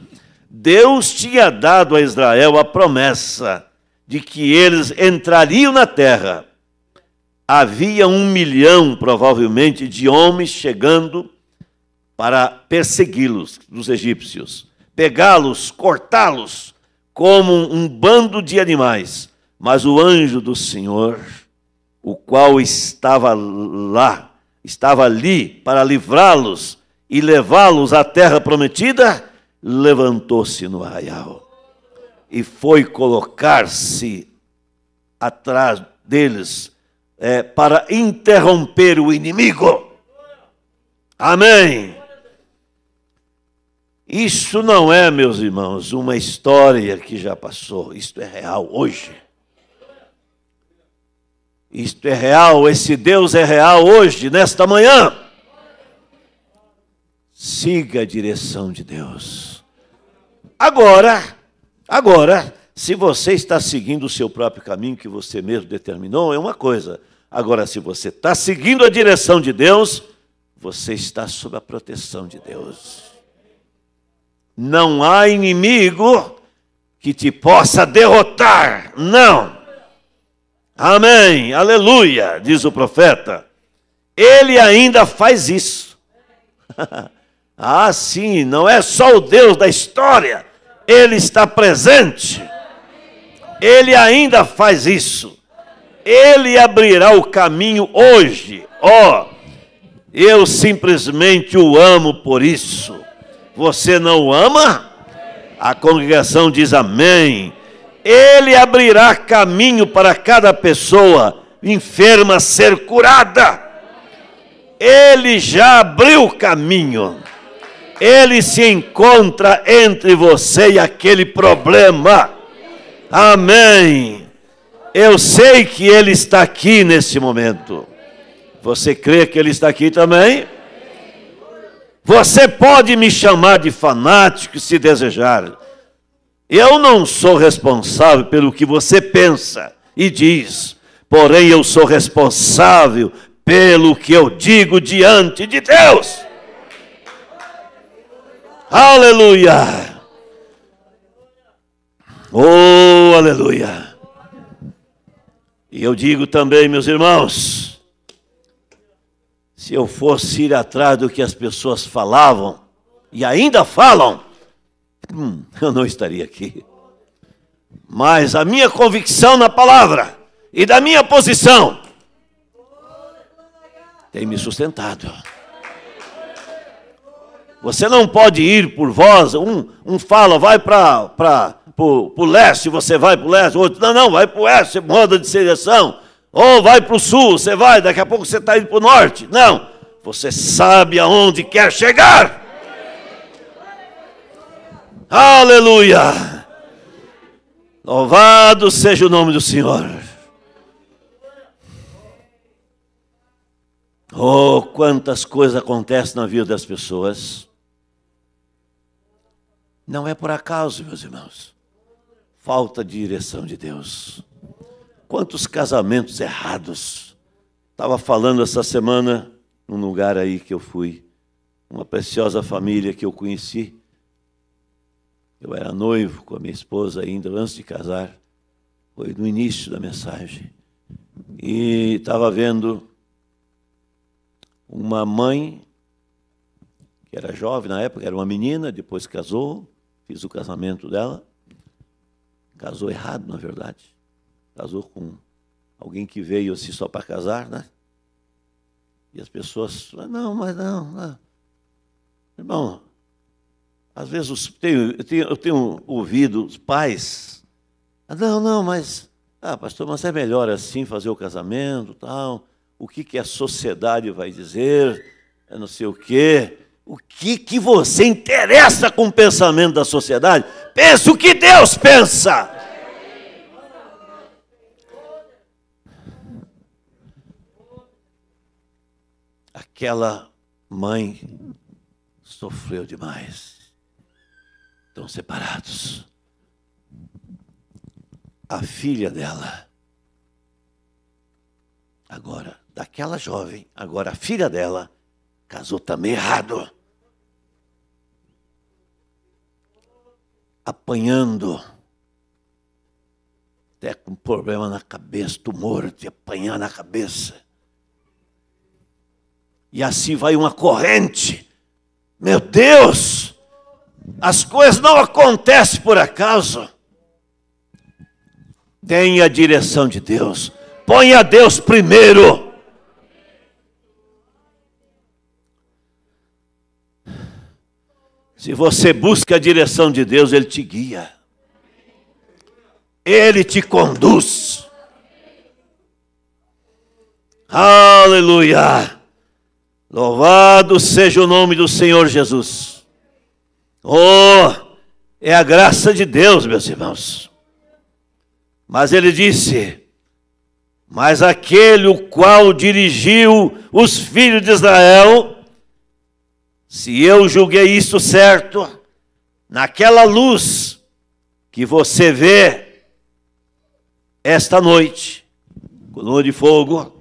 Speaker 1: Deus tinha dado a Israel a promessa de que eles entrariam na terra. Havia um milhão, provavelmente, de homens chegando para persegui-los, dos egípcios, pegá-los, cortá-los como um bando de animais. Mas o anjo do Senhor, o qual estava lá, estava ali para livrá-los e levá-los à terra prometida, levantou-se no arraial e foi colocar-se atrás deles é, para interromper o inimigo. Amém. Isso não é, meus irmãos, uma história que já passou, isto é real hoje. Isto é real, esse Deus é real hoje, nesta manhã. Siga a direção de Deus. Agora, agora, se você está seguindo o seu próprio caminho que você mesmo determinou, é uma coisa. Agora, se você está seguindo a direção de Deus, você está sob a proteção de Deus. Não há inimigo que te possa derrotar. Não. Amém. Aleluia, diz o profeta. Ele ainda faz isso. ah, sim, não é só o Deus da história. Ele está presente. Ele ainda faz isso. Ele abrirá o caminho hoje. Ó, oh, eu simplesmente o amo por isso. Você não ama? A congregação diz amém. Ele abrirá caminho para cada pessoa enferma ser curada. Ele já abriu o caminho. Ele se encontra entre você e aquele problema. Amém. Eu sei que Ele está aqui nesse momento. Você crê que Ele está aqui também? Você pode me chamar de fanático se desejar. Eu não sou responsável pelo que você pensa e diz, porém eu sou responsável pelo que eu digo diante de Deus. Aleluia! Oh, aleluia! E eu digo também, meus irmãos, se eu fosse ir atrás do que as pessoas falavam, e ainda falam, hum, eu não estaria aqui. Mas a minha convicção na palavra e da minha posição tem me sustentado. Você não pode ir por voz, um, um fala, vai para o leste, você vai para o leste, outro, não, não, vai para o oeste, muda de seleção. Ou vai para o sul, você vai, daqui a pouco você está indo para o norte. Não. Você sabe aonde quer chegar. Aleluia! Louvado seja o nome do Senhor. Oh, quantas coisas acontecem na vida das pessoas. Não é por acaso, meus irmãos. Falta de direção de Deus. Quantos casamentos errados. Estava falando essa semana num lugar aí que eu fui, uma preciosa família que eu conheci. Eu era noivo com a minha esposa ainda antes de casar. Foi no início da mensagem. E estava vendo uma mãe que era jovem na época, era uma menina, depois casou, fiz o casamento dela. Casou errado, na verdade casou com alguém que veio assim só para casar, né? E as pessoas, ah, não, mas não, não. Né? Irmão, às vezes os, tenho, eu, tenho, eu, tenho, ouvido os pais, ah, não, não, mas, ah, pastor, mas é melhor assim fazer o casamento, tal, o que, que a sociedade vai dizer, é não sei o quê. O que, que você interessa com o pensamento da sociedade? Pensa o que Deus pensa. aquela mãe sofreu demais. Estão separados. A filha dela, agora, daquela jovem, agora a filha dela, casou também errado. Apanhando até com problema na cabeça, tumor, de apanhar na cabeça. E assim vai uma corrente. Meu Deus! As coisas não acontecem por acaso. Tenha a direção de Deus. Ponha Deus primeiro. Se você busca a direção de Deus, Ele te guia. Ele te conduz. Aleluia! Louvado seja o nome do Senhor Jesus. Oh, é a graça de Deus, meus irmãos. Mas ele disse: Mas aquele o qual dirigiu os filhos de Israel, se eu julguei isto certo, naquela luz que você vê esta noite, coluna de fogo,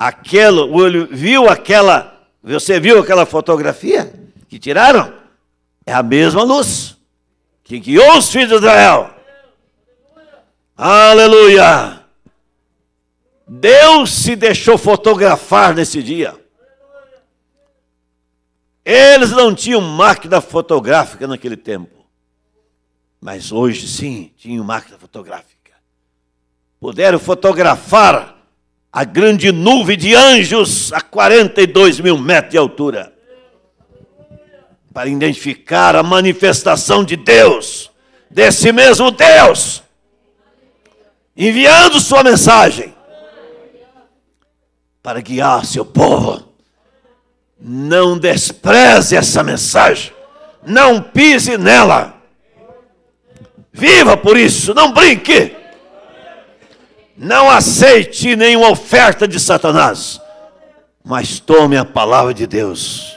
Speaker 1: aquele olho viu aquela, você viu aquela fotografia que tiraram? É a mesma luz que guiou os filhos de Israel. Aleluia! Deus se deixou fotografar nesse dia. Eles não tinham máquina fotográfica naquele tempo. Mas hoje sim, tinham máquina fotográfica. Puderam fotografar a grande nuvem de anjos a 42 mil metros de altura para identificar a manifestação de Deus, desse mesmo Deus, enviando sua mensagem para guiar seu povo. Não despreze essa mensagem, não pise nela. Viva por isso, não brinque. Não aceite nenhuma oferta de Satanás, mas tome a palavra de Deus.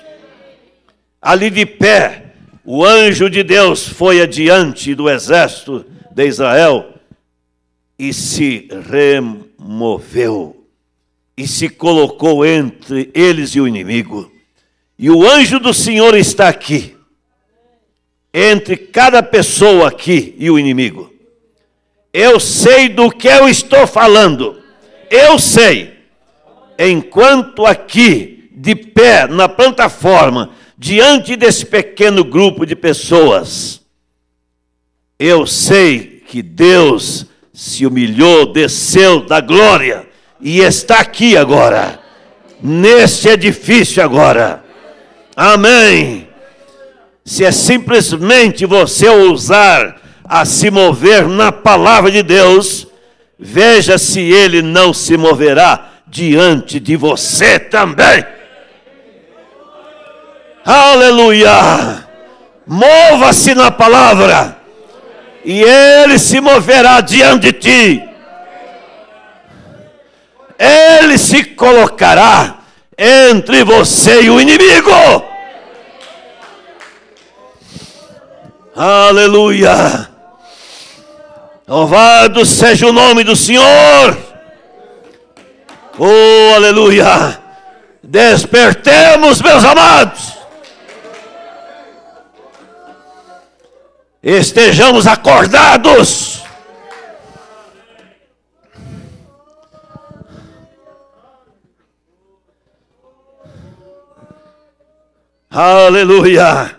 Speaker 1: Ali de pé, o anjo de Deus foi adiante do exército de Israel e se removeu e se colocou entre eles e o inimigo. E o anjo do Senhor está aqui, entre cada pessoa aqui e o inimigo. Eu sei do que eu estou falando. Eu sei. Enquanto aqui, de pé, na plataforma, diante desse pequeno grupo de pessoas, eu sei que Deus se humilhou, desceu da glória e está aqui agora, neste edifício agora. Amém. Se é simplesmente você ousar a se mover na palavra de Deus, veja se ele não se moverá diante de você também. Aleluia! Mova-se na palavra, e ele se moverá diante de ti. Ele se colocará entre você e o inimigo. Aleluia! Louvado seja o nome do Senhor. Oh, aleluia. Despertemos, meus amados. Estejamos acordados. Aleluia.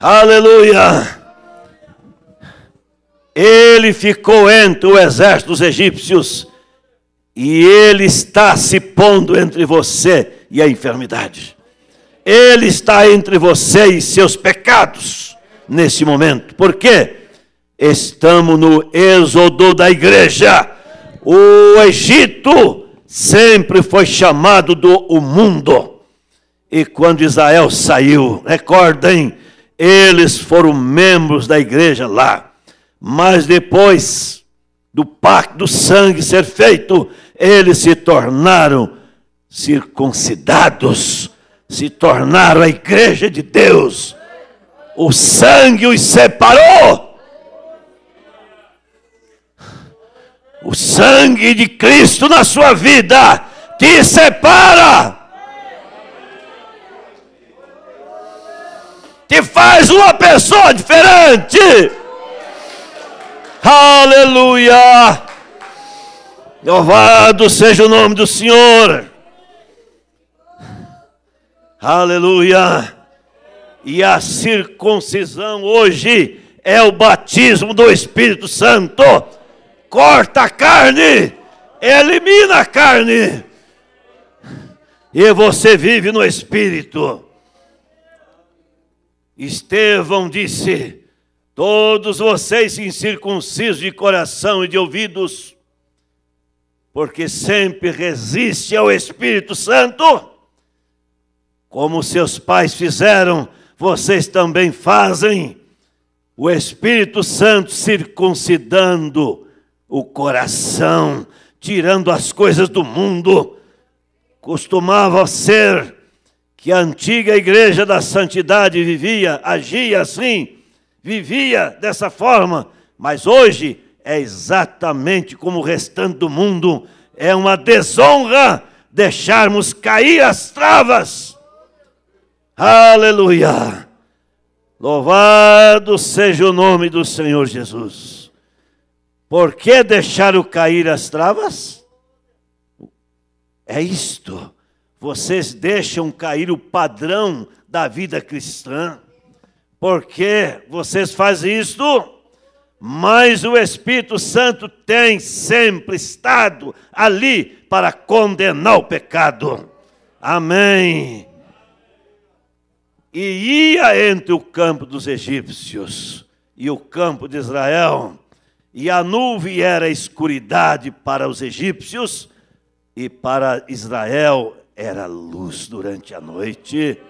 Speaker 1: Aleluia. Ele ficou entre o exército dos egípcios e ele está se pondo entre você e a enfermidade. Ele está entre você e seus pecados nesse momento. Por quê? Estamos no êxodo da igreja. O Egito sempre foi chamado do o mundo. E quando Israel saiu, recordem, eles foram membros da igreja lá mas depois do pacto do sangue ser feito, eles se tornaram circuncidados, se tornaram a igreja de Deus. O sangue os separou. O sangue de Cristo na sua vida te separa. Te faz uma pessoa diferente. Aleluia! Louvado seja o nome do Senhor. Aleluia! E a circuncisão hoje é o batismo do Espírito Santo. Corta a carne, elimina a carne. E você vive no Espírito. Estevão disse: Todos vocês incircuncisos de coração e de ouvidos, porque sempre resiste ao Espírito Santo, como seus pais fizeram, vocês também fazem. O Espírito Santo circuncidando o coração, tirando as coisas do mundo, costumava ser que a antiga igreja da santidade vivia, agia assim vivia dessa forma, mas hoje é exatamente como o restante do mundo. É uma desonra deixarmos cair as travas. Aleluia! Louvado seja o nome do Senhor Jesus. Por que deixaram cair as travas? É isto. Vocês deixam cair o padrão da vida cristã. Porque vocês fazem isto? Mas o Espírito Santo tem sempre estado ali para condenar o pecado. Amém. E ia entre o campo dos egípcios e o campo de Israel, e a nuvem era escuridade para os egípcios, e para Israel era luz durante a noite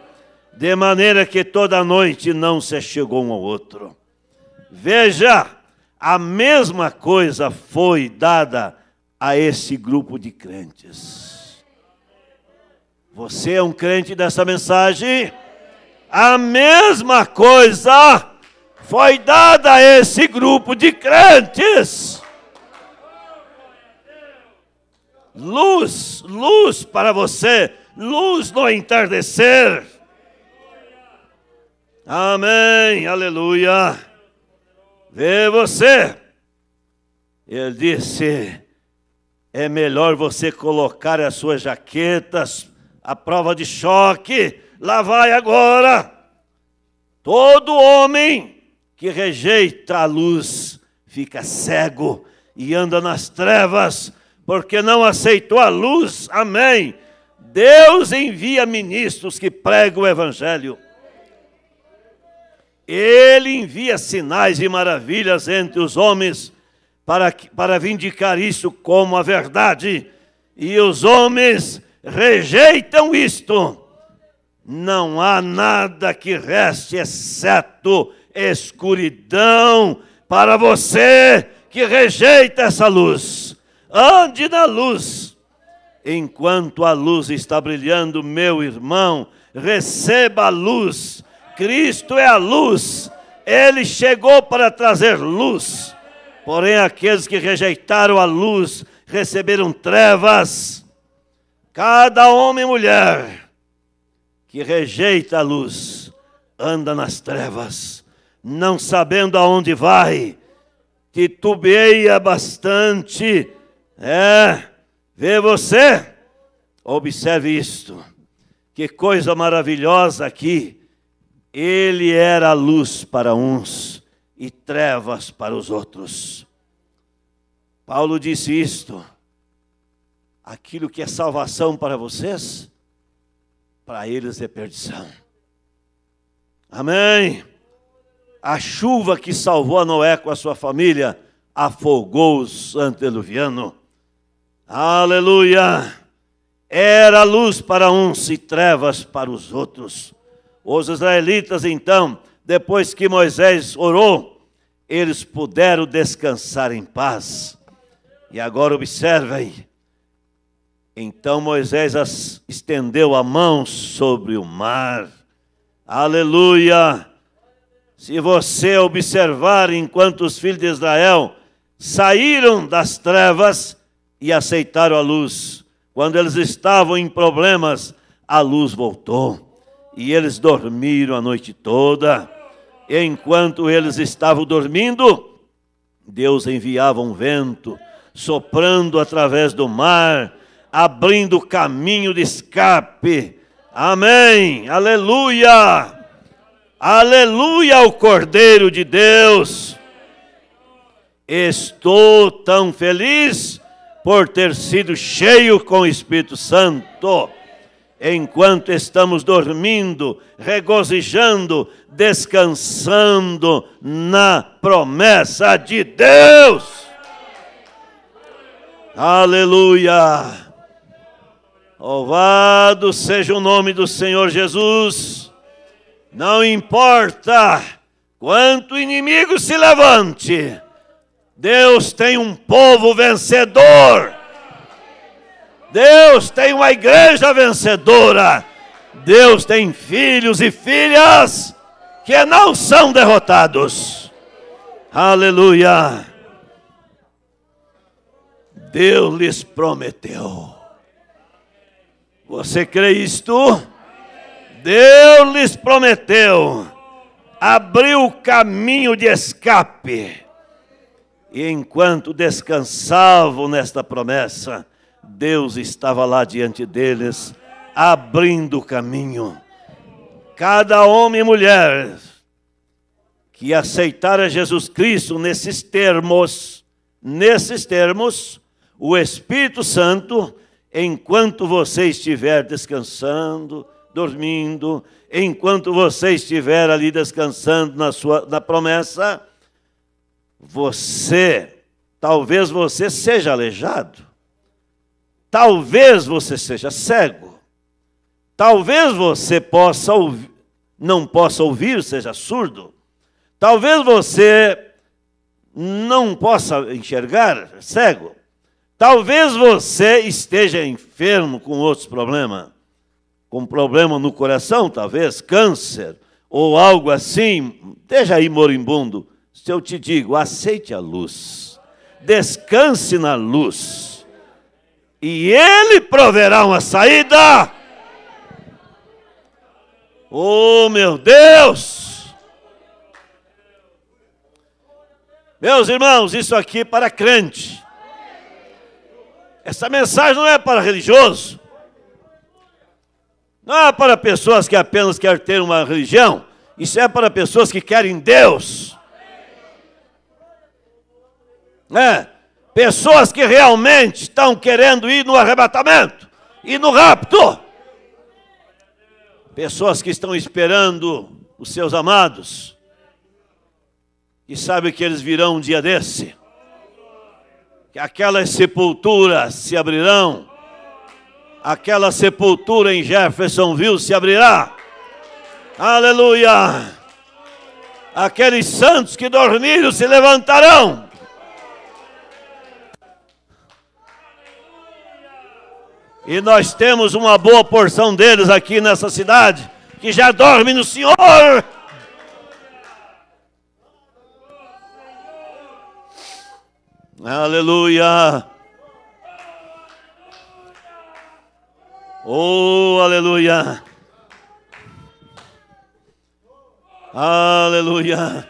Speaker 1: de maneira que toda noite não se chegou um ao outro. Veja, a mesma coisa foi dada a esse grupo de crentes. Você é um crente dessa mensagem? A mesma coisa foi dada a esse grupo de crentes. Luz, luz para você, luz no entardecer Amém, aleluia. Vê você. Ele disse: é melhor você colocar as suas jaquetas à prova de choque. Lá vai agora. Todo homem que rejeita a luz fica cego e anda nas trevas, porque não aceitou a luz. Amém. Deus envia ministros que pregam o evangelho. Ele envia sinais e maravilhas entre os homens para, para vindicar isso como a verdade, e os homens rejeitam isto. Não há nada que reste exceto escuridão para você que rejeita essa luz. Ande na luz. Enquanto a luz está brilhando, meu irmão, receba a luz Cristo é a luz, ele chegou para trazer luz. Porém, aqueles que rejeitaram a luz receberam trevas. Cada homem e mulher que rejeita a luz anda nas trevas, não sabendo aonde vai, titubeia bastante. É, vê você, observe isto. Que coisa maravilhosa aqui ele era luz para uns e trevas para os outros. Paulo disse isto: aquilo que é salvação para vocês, para eles é perdição. Amém. A chuva que salvou a Noé com a sua família afogou Santo anteluviano. Aleluia! Era luz para uns e trevas para os outros. Os israelitas, então, depois que Moisés orou, eles puderam descansar em paz. E agora observem. Então Moisés estendeu a mão sobre o mar. Aleluia! Se você observar enquanto os filhos de Israel saíram das trevas e aceitaram a luz, quando eles estavam em problemas, a luz voltou. E eles dormiram a noite toda. E enquanto eles estavam dormindo, Deus enviava um vento, soprando através do mar, abrindo caminho de escape. Amém! Aleluia! Aleluia ao Cordeiro de Deus! Estou tão feliz por ter sido cheio com o Espírito Santo enquanto estamos dormindo, regozijando, descansando na promessa de Deus. Aleluia! Louvado seja o nome do Senhor Jesus. Não importa quanto inimigo se levante, Deus tem um povo vencedor. Deus tem uma igreja vencedora. Deus tem filhos e filhas que não são derrotados. Aleluia. Deus lhes prometeu. Você crê isto? Deus lhes prometeu. Abriu o caminho de escape. E enquanto descansavam nesta promessa, Deus estava lá diante deles, abrindo o caminho. Cada homem e mulher que aceitara Jesus Cristo nesses termos, nesses termos, o Espírito Santo, enquanto você estiver descansando, dormindo, enquanto você estiver ali descansando na sua na promessa, você, talvez você seja aleijado. Talvez você seja cego. Talvez você possa não possa ouvir, seja surdo. Talvez você não possa enxergar, cego. Talvez você esteja enfermo com outros problemas, com problema no coração, talvez câncer ou algo assim. Esteja aí moribundo. Se eu te digo, aceite a luz. Descanse na luz e Ele proverá uma saída. Oh, meu Deus! Meus irmãos, isso aqui é para crente. Essa mensagem não é para religioso. Não é para pessoas que apenas querem ter uma religião. Isso é para pessoas que querem Deus. É. Pessoas que realmente estão querendo ir no arrebatamento e no rapto. Pessoas que estão esperando os seus amados e sabem que eles virão um dia desse. Que aquelas sepulturas se abrirão. Aquela sepultura em Jeffersonville se abrirá. Aleluia! Aqueles santos que dormiram se levantarão. E nós temos uma boa porção deles aqui nessa cidade que já dorme no Senhor. Aleluia. Oh, aleluia. Aleluia.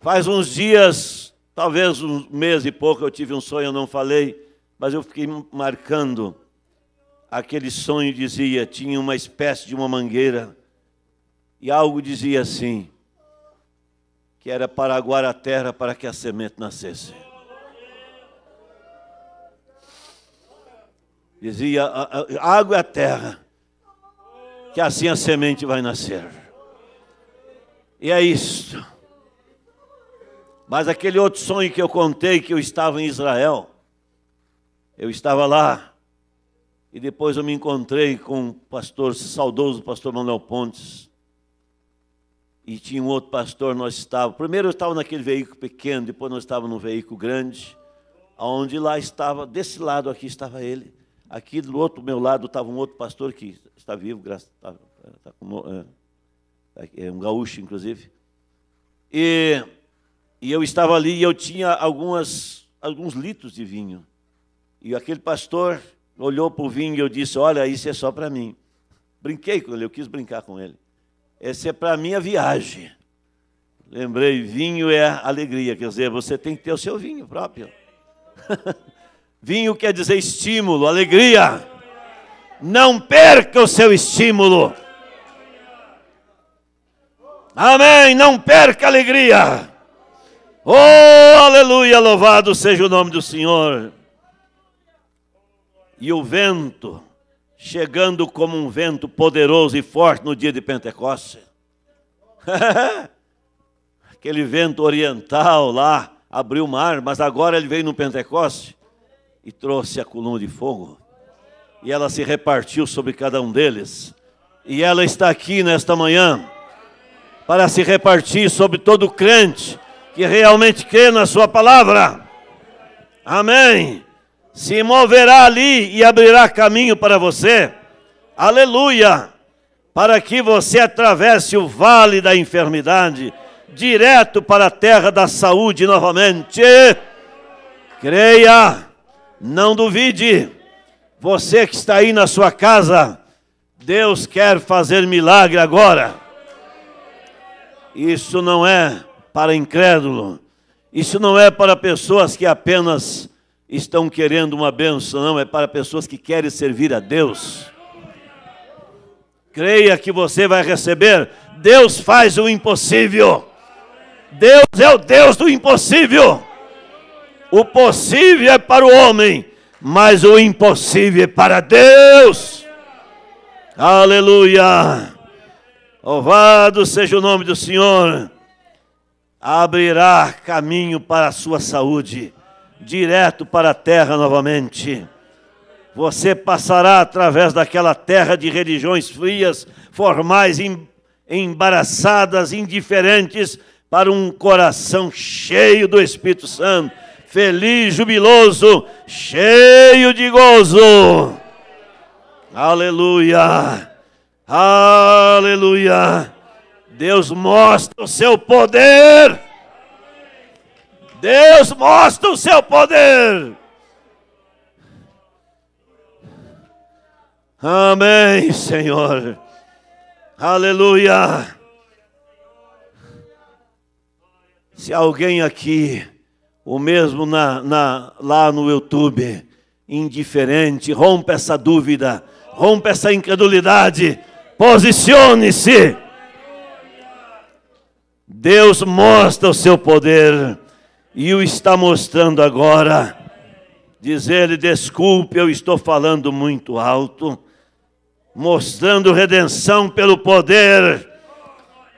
Speaker 1: Faz uns dias Talvez um mês e pouco eu tive um sonho, eu não falei, mas eu fiquei marcando. Aquele sonho dizia: tinha uma espécie de uma mangueira, e algo dizia assim: que era para aguar a terra para que a semente nascesse. Dizia: água é a terra, que assim a semente vai nascer. E é isto. Mas aquele outro sonho que eu contei, que eu estava em Israel, eu estava lá, e depois eu me encontrei com o pastor, saudoso pastor Manuel Pontes, e tinha um outro pastor, nós estávamos, primeiro eu estava naquele veículo pequeno, depois nós estávamos num veículo grande, onde lá estava, desse lado aqui estava ele, aqui do outro meu lado estava um outro pastor que está vivo, graças está, está com, é, é, é um gaúcho, inclusive, e e eu estava ali e eu tinha algumas, alguns litros de vinho. E aquele pastor olhou para o vinho e eu disse: Olha, isso é só para mim. Brinquei com ele, eu quis brincar com ele. Essa é para a minha viagem. Lembrei, vinho é alegria, quer dizer, você tem que ter o seu vinho próprio. vinho quer dizer estímulo, alegria. Não perca o seu estímulo. Amém, não perca a alegria. Oh, aleluia, louvado seja o nome do Senhor. E o vento chegando como um vento poderoso e forte no dia de Pentecostes. Aquele vento oriental lá abriu o mar, mas agora ele veio no Pentecostes e trouxe a coluna de fogo. E ela se repartiu sobre cada um deles. E ela está aqui nesta manhã para se repartir sobre todo crente que realmente crê na Sua palavra. Amém. Se moverá ali e abrirá caminho para você. Aleluia. Para que você atravesse o vale da enfermidade, direto para a terra da saúde novamente. Creia, não duvide. Você que está aí na sua casa, Deus quer fazer milagre agora. Isso não é para incrédulo. Isso não é para pessoas que apenas estão querendo uma benção, não, é para pessoas que querem servir a Deus. Creia que você vai receber. Deus faz o impossível. Deus é o Deus do impossível. O possível é para o homem, mas o impossível é para Deus. Aleluia! Louvado seja o nome do Senhor abrirá caminho para a sua saúde, direto para a terra novamente. Você passará através daquela terra de religiões frias, formais, embaraçadas, indiferentes, para um coração cheio do Espírito Santo, feliz, jubiloso, cheio de gozo. Aleluia! Aleluia! Deus mostra o seu poder. Deus mostra o seu poder. Amém, Senhor. Aleluia. Se alguém aqui, ou mesmo na, na, lá no YouTube, indiferente, rompa essa dúvida, rompa essa incredulidade, posicione-se. Deus mostra o seu poder e o está mostrando agora. Dizer, ele: desculpe, eu estou falando muito alto, mostrando redenção pelo poder.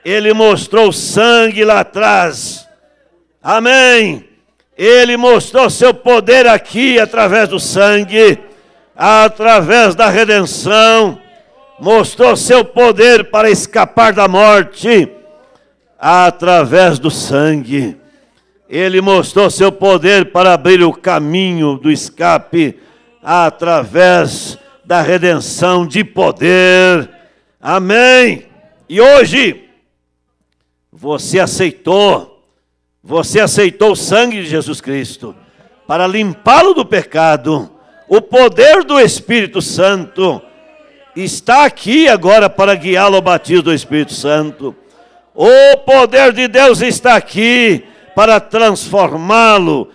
Speaker 1: Ele mostrou sangue lá atrás. Amém. Ele mostrou seu poder aqui através do sangue, através da redenção. Mostrou seu poder para escapar da morte através do sangue. Ele mostrou seu poder para abrir o caminho do escape através da redenção de poder. Amém. E hoje você aceitou, você aceitou o sangue de Jesus Cristo para limpá-lo do pecado. O poder do Espírito Santo está aqui agora para guiá-lo ao batismo do Espírito Santo. O poder de Deus está aqui para transformá-lo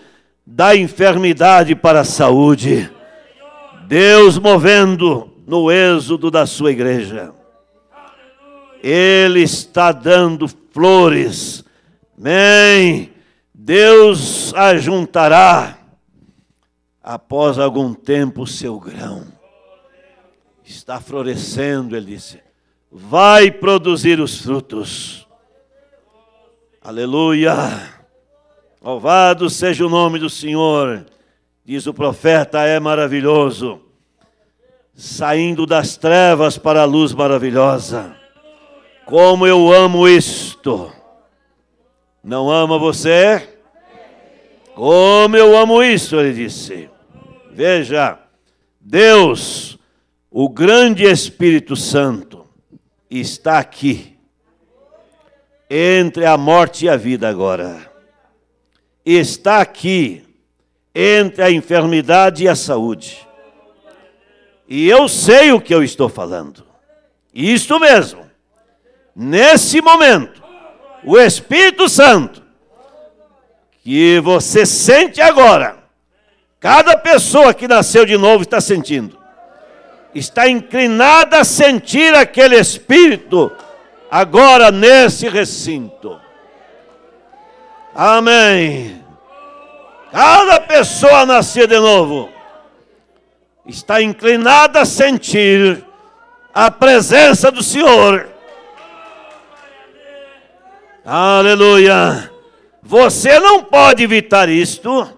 Speaker 1: da enfermidade para a saúde. Deus movendo no êxodo da sua igreja. Ele está dando flores. Amém. Deus ajuntará após algum tempo o seu grão. Está florescendo, ele disse. Vai produzir os frutos. Aleluia! Louvado seja o nome do Senhor, diz o profeta, é maravilhoso, saindo das trevas para a luz maravilhosa. Como eu amo isto! Não ama você? Como eu amo isso, ele disse. Veja, Deus, o grande Espírito Santo, está aqui entre a morte e a vida agora. Está aqui entre a enfermidade e a saúde. E eu sei o que eu estou falando. Isto mesmo. Nesse momento, o Espírito Santo que você sente agora, cada pessoa que nasceu de novo está sentindo, está inclinada a sentir aquele Espírito agora nesse recinto. Amém. Cada pessoa nascida de novo está inclinada a sentir a presença do Senhor. Aleluia. Você não pode evitar isto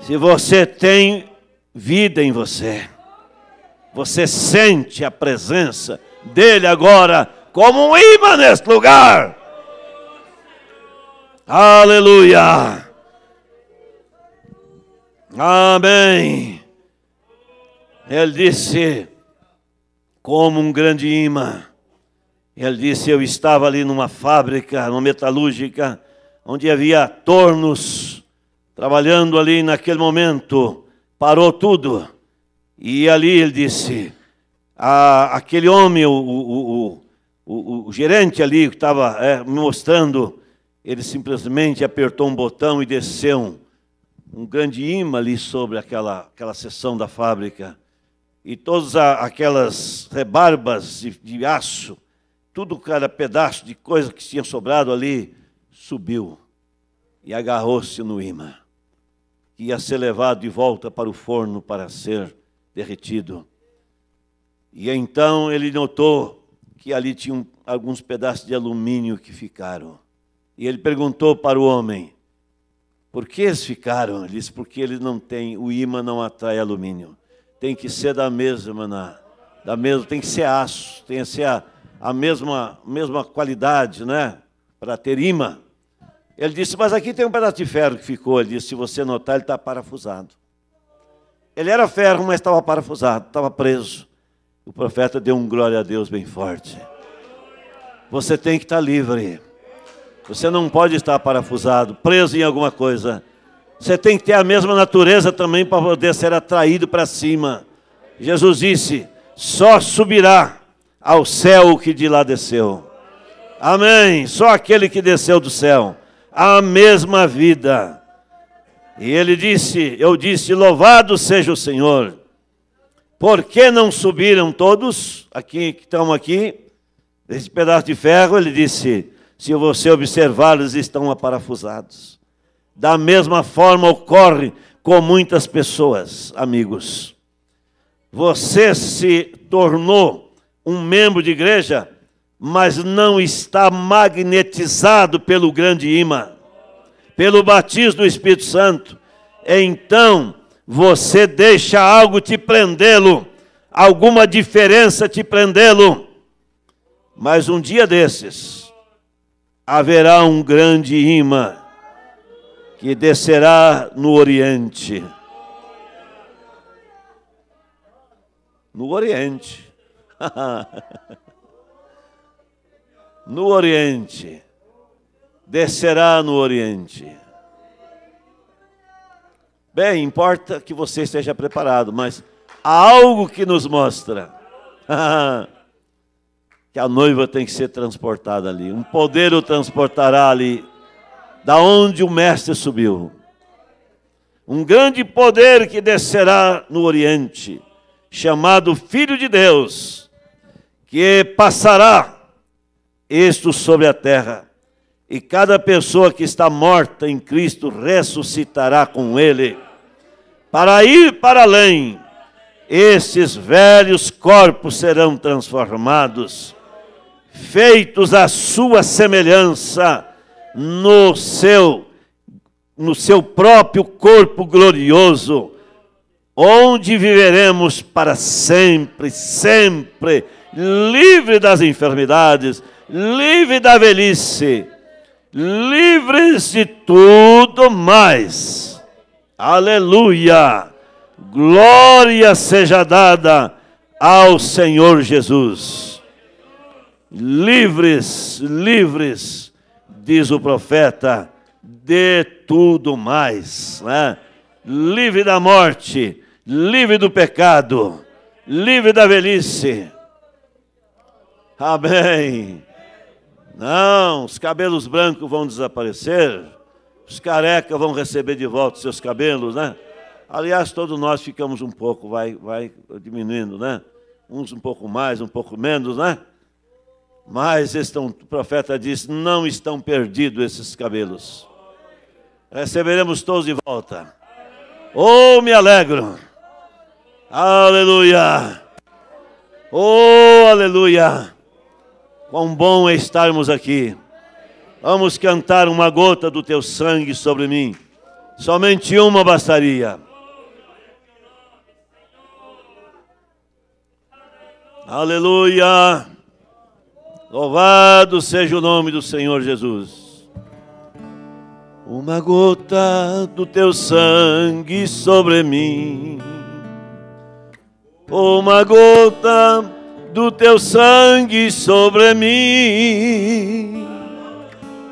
Speaker 1: se você tem vida em você. Você sente a presença dele agora como um imã neste lugar. Aleluia. Amém. Ele disse, como um grande imã. Ele disse: Eu estava ali numa fábrica, numa metalúrgica, onde havia tornos trabalhando ali naquele momento. Parou tudo. E ali ele disse: ah, Aquele homem, o, o, o, o, o gerente ali que estava é, mostrando, ele simplesmente apertou um botão e desceu um, um grande imã ali sobre aquela, aquela seção da fábrica. E todas a, aquelas rebarbas de, de aço, tudo cada pedaço de coisa que tinha sobrado ali, subiu e agarrou-se no imã, que ia ser levado de volta para o forno para ser derretido. E então ele notou que ali tinham alguns pedaços de alumínio que ficaram. E ele perguntou para o homem: Por que eles ficaram? Ele disse: Porque eles não têm, o ímã não atrai alumínio. Tem que ser da mesma, na, da mesma, tem que ser aço, tem que ser a, a mesma, mesma qualidade, né? Para ter imã. Ele disse: Mas aqui tem um pedaço de ferro que ficou. Ele disse: Se você notar, ele está parafusado. Ele era ferro, mas estava parafusado, estava preso. O profeta deu um glória a Deus bem forte. Você tem que estar livre. Você não pode estar parafusado, preso em alguma coisa. Você tem que ter a mesma natureza também para poder ser atraído para cima. Jesus disse: só subirá ao céu o que de lá desceu. Amém. Só aquele que desceu do céu. A mesma vida. E ele disse: Eu disse: Louvado seja o Senhor por que não subiram todos, aqui que estão aqui? Esse pedaço de ferro, ele disse: se você observar, eles estão aparafusados. Da mesma forma ocorre com muitas pessoas, amigos. Você se tornou um membro de igreja, mas não está magnetizado pelo grande imã, pelo batismo do Espírito Santo. Então, você deixa algo te prendê-lo, alguma diferença te prendê-lo. Mas um dia desses haverá um grande imã que descerá no Oriente. No Oriente. no Oriente. Descerá no Oriente Bem, importa que você esteja preparado, mas há algo que nos mostra que a noiva tem que ser transportada ali. Um poder o transportará ali, da onde o mestre subiu. Um grande poder que descerá no Oriente, chamado Filho de Deus, que passará isto sobre a terra e cada pessoa que está morta em Cristo ressuscitará com Ele. Para ir para além, esses velhos corpos serão transformados, feitos à sua semelhança no seu no seu próprio corpo glorioso, onde viveremos para sempre, sempre livre das enfermidades, livre da velhice livres de tudo mais. Aleluia! Glória seja dada ao Senhor Jesus. Livres, livres, diz o profeta, de tudo mais, né? Livre da morte, livre do pecado, livre da velhice. Amém. Não, os cabelos brancos vão desaparecer, os carecas vão receber de volta seus cabelos, né? Aliás, todos nós ficamos um pouco, vai, vai diminuindo, né? Uns um pouco mais, um pouco menos, né? Mas estão, é o profeta diz: não estão perdidos esses cabelos. Receberemos todos de volta. Oh, me alegro! Aleluia! Oh, aleluia! Quão bom é estarmos aqui. Vamos cantar uma gota do teu sangue sobre mim. Somente uma bastaria. Aleluia. Louvado seja o nome do Senhor Jesus. Uma gota do teu sangue sobre mim. Uma gota do teu sangue sobre mim.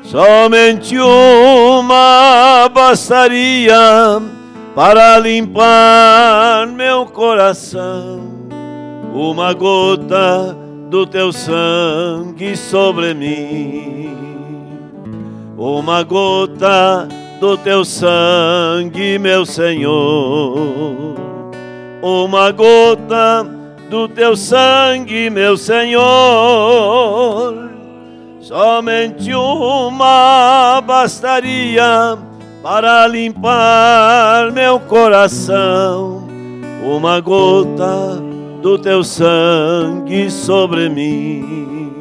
Speaker 1: Somente uma bastaria para limpar meu coração. Uma gota do teu sangue sobre mim. Uma gota do teu sangue, meu Senhor. Uma gota do teu sangue, meu Senhor. Somente uma bastaria para limpar meu coração, uma gota do teu sangue sobre mim.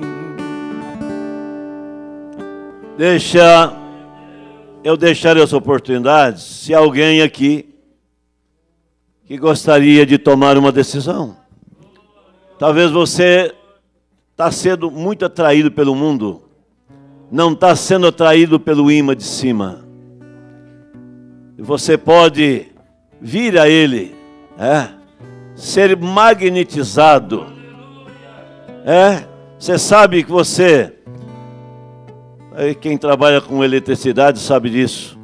Speaker 1: Deixa eu deixar essa oportunidade se alguém aqui que gostaria de tomar uma decisão. Talvez você está sendo muito atraído pelo mundo, não está sendo atraído pelo imã de cima. Você pode vir a Ele, é, ser magnetizado. É, você sabe que você, quem trabalha com eletricidade sabe disso,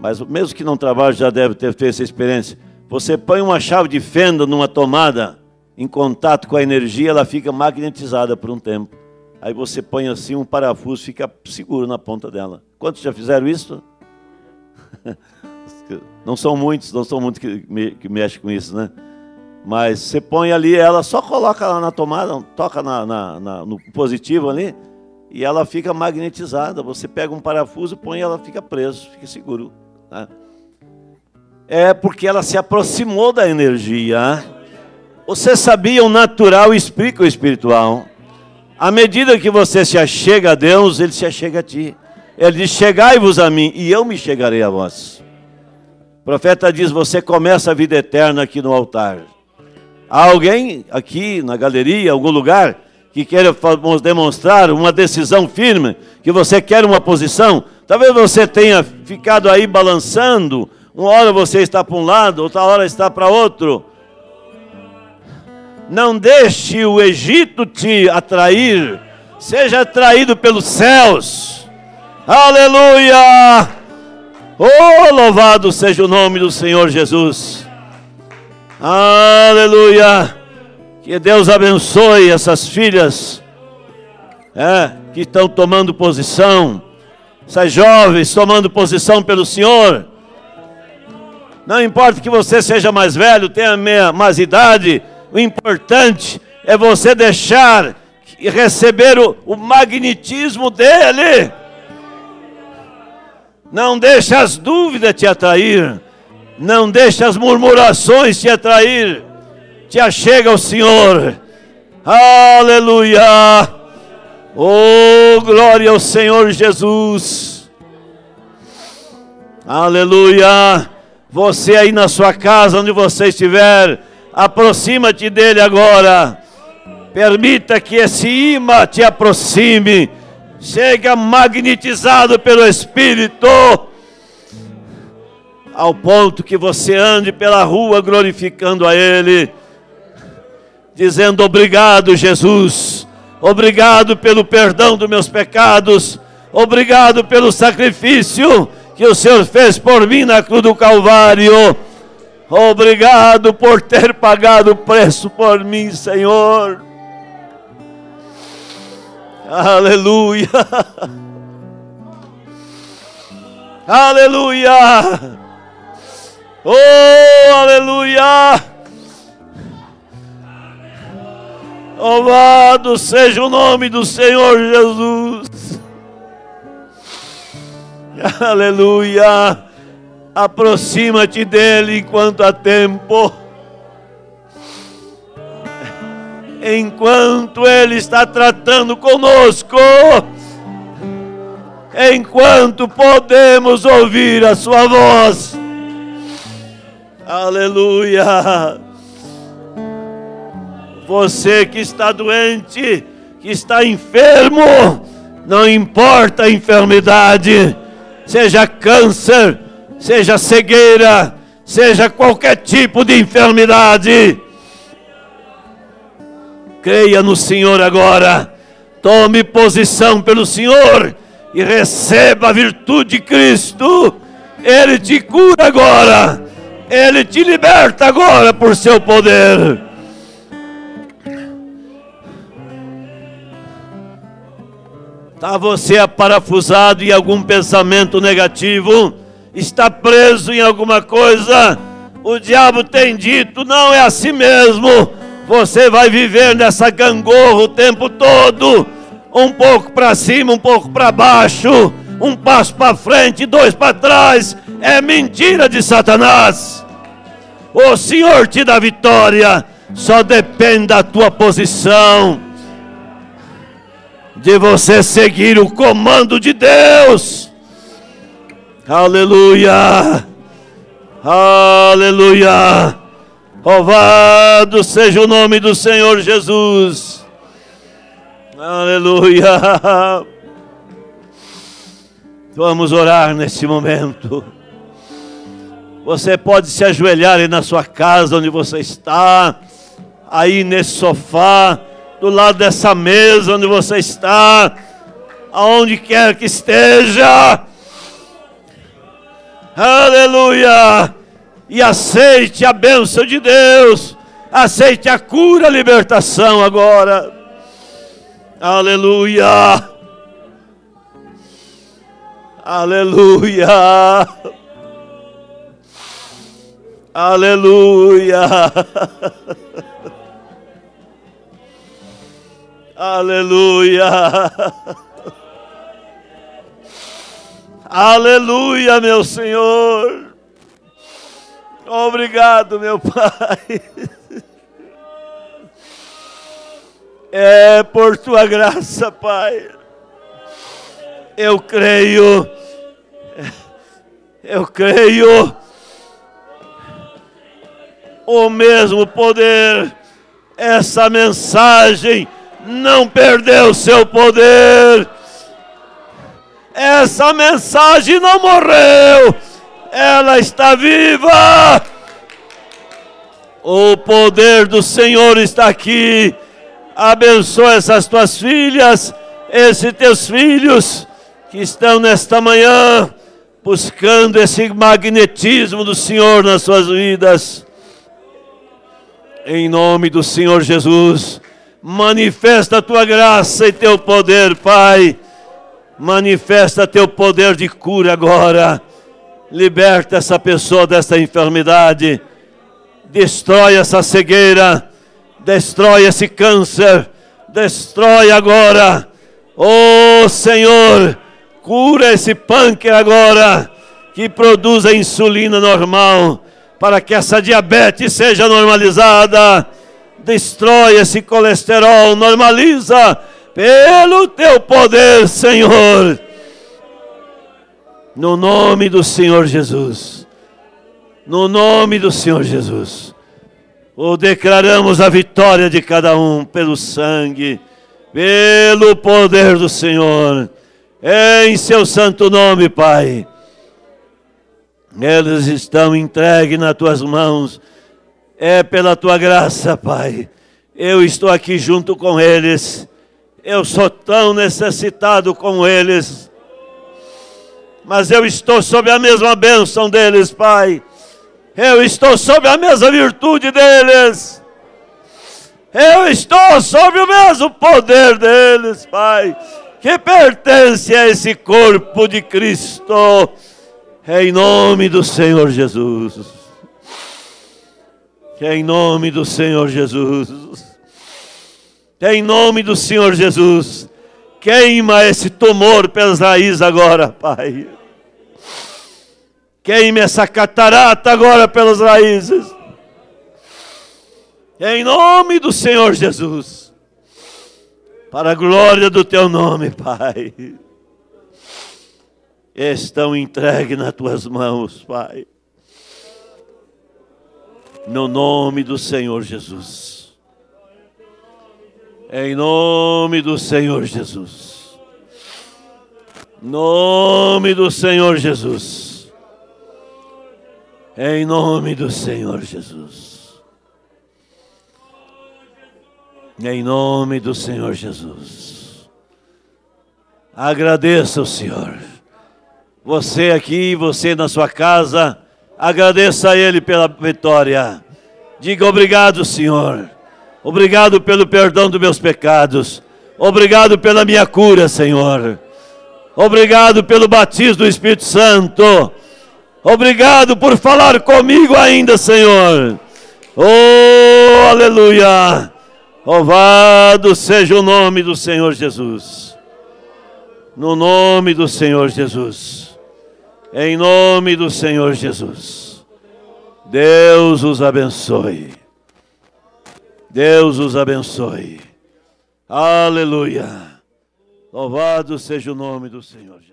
Speaker 1: mas mesmo que não trabalhe já deve ter feito essa experiência. Você põe uma chave de fenda numa tomada em contato com a energia, ela fica magnetizada por um tempo. Aí você põe assim um parafuso, fica seguro na ponta dela. Quantos já fizeram isso? Não são muitos, não são muitos que, me, que mexem com isso, né? Mas você põe ali, ela só coloca lá na tomada, toca na, na, na, no positivo ali, e ela fica magnetizada. Você pega um parafuso, põe ela fica preso, fica seguro. Tá? É porque ela se aproximou da energia. Né? Você sabia o natural explica o espiritual. À medida que você se achega a Deus, Ele se achega a ti. Ele diz: Chegai-vos a mim, e eu me chegarei a vós. O profeta diz: Você começa a vida eterna aqui no altar. Há alguém aqui na galeria, algum lugar, que queira demonstrar uma decisão firme, que você quer uma posição? Talvez você tenha ficado aí balançando, uma hora você está para um lado, outra hora está para outro não deixe o Egito te atrair, seja atraído pelos céus. Aleluia! Oh, louvado seja o nome do Senhor Jesus. Aleluia! Que Deus abençoe essas filhas é, que estão tomando posição, essas jovens tomando posição pelo Senhor. Não importa que você seja mais velho, tenha mais idade, o importante é você deixar e receber o, o magnetismo dele. Não deixe as dúvidas te atrair. Não deixe as murmurações te atrair. Te achega ao Senhor. Aleluia! Oh, glória ao Senhor Jesus! Aleluia! Você aí na sua casa, onde você estiver, Aproxima-te dele agora. Permita que esse imã te aproxime. Chega magnetizado pelo Espírito, ao ponto que você ande pela rua glorificando a Ele, dizendo: Obrigado, Jesus, obrigado pelo perdão dos meus pecados, obrigado pelo sacrifício que o Senhor fez por mim na cruz do Calvário. Obrigado por ter pagado o preço por mim, Senhor. Aleluia. Aleluia. Oh, aleluia. Louvado seja o nome do Senhor Jesus. Aleluia. Aproxima-te dele enquanto há tempo. Enquanto ele está tratando conosco. Enquanto podemos ouvir a sua voz. Aleluia. Você que está doente, que está enfermo, não importa a enfermidade, seja câncer, seja cegueira, seja qualquer tipo de enfermidade. Creia no Senhor agora, tome posição pelo Senhor e receba a virtude de Cristo. Ele te cura agora, ele te liberta agora por seu poder. Está você aparafusado em algum pensamento negativo? está preso em alguma coisa, o diabo tem dito: não é assim mesmo. Você vai viver nessa gangorra o tempo todo, um pouco para cima, um pouco para baixo, um passo para frente, dois para trás. É mentira de Satanás. O Senhor te dá vitória, só depende da tua posição, de você seguir o comando de Deus. Aleluia! Aleluia! Louvado seja o nome do Senhor Jesus. Aleluia! Vamos orar neste momento. Você pode se ajoelhar aí na sua casa onde você está, aí nesse sofá, do lado dessa mesa onde você está, aonde quer que esteja. Aleluia! E aceite a bênção de Deus. Aceite a cura, a libertação agora. Aleluia! Aleluia! Aleluia! Aleluia! Aleluia, meu Senhor. Obrigado, meu Pai. É por tua graça, Pai. Eu creio. Eu creio. O mesmo poder, essa mensagem não perdeu seu poder essa mensagem não morreu, ela está viva. O poder do Senhor está aqui. Abençoa essas tuas filhas, esses teus filhos que estão nesta manhã buscando esse magnetismo do Senhor nas suas vidas. Em nome do Senhor Jesus, manifesta a tua graça e teu poder, Pai. Manifesta teu poder de cura agora. Liberta essa pessoa dessa enfermidade. Destrói essa cegueira. Destrói esse câncer. Destrói agora. Oh Senhor, cura esse pâncreas agora. Que produza insulina normal. Para que essa diabetes seja normalizada. Destrói esse colesterol. Normaliza pelo teu poder, Senhor. No nome do Senhor Jesus. No nome do Senhor Jesus. O declaramos a vitória de cada um pelo sangue, pelo poder do Senhor. Em seu santo nome, Pai. Eles estão entregues nas tuas mãos. É pela tua graça, Pai. Eu estou aqui junto com eles eu sou tão necessitado como eles, mas eu estou sob a mesma bênção deles, Pai. Eu estou sob a mesma virtude deles. Eu estou sob o mesmo poder deles, Pai, que pertence a esse corpo de Cristo, em nome do Senhor Jesus. Em nome do Senhor Jesus. É em nome do Senhor Jesus. Queima esse tumor pelas raízes agora, Pai. Queime essa catarata agora pelas raízes. É em nome do Senhor Jesus. Para a glória do teu nome, Pai estão entregues nas tuas mãos, Pai. No nome do Senhor Jesus. Em nome do Senhor Jesus. Nome do Senhor Jesus. Em nome do Senhor Jesus. Em nome do Senhor Jesus. Agradeça o Senhor. Você aqui, você na sua casa, agradeça a Ele pela vitória. Diga obrigado, Senhor. Obrigado pelo perdão dos meus pecados. Obrigado pela minha cura, Senhor. Obrigado pelo batismo do Espírito Santo. Obrigado por falar comigo ainda, Senhor. Oh, aleluia! Louvado seja o nome do Senhor Jesus. No nome do Senhor Jesus. Em nome do Senhor Jesus. Deus os abençoe. Deus os abençoe. Aleluia. Louvado seja o nome do Senhor Jesus.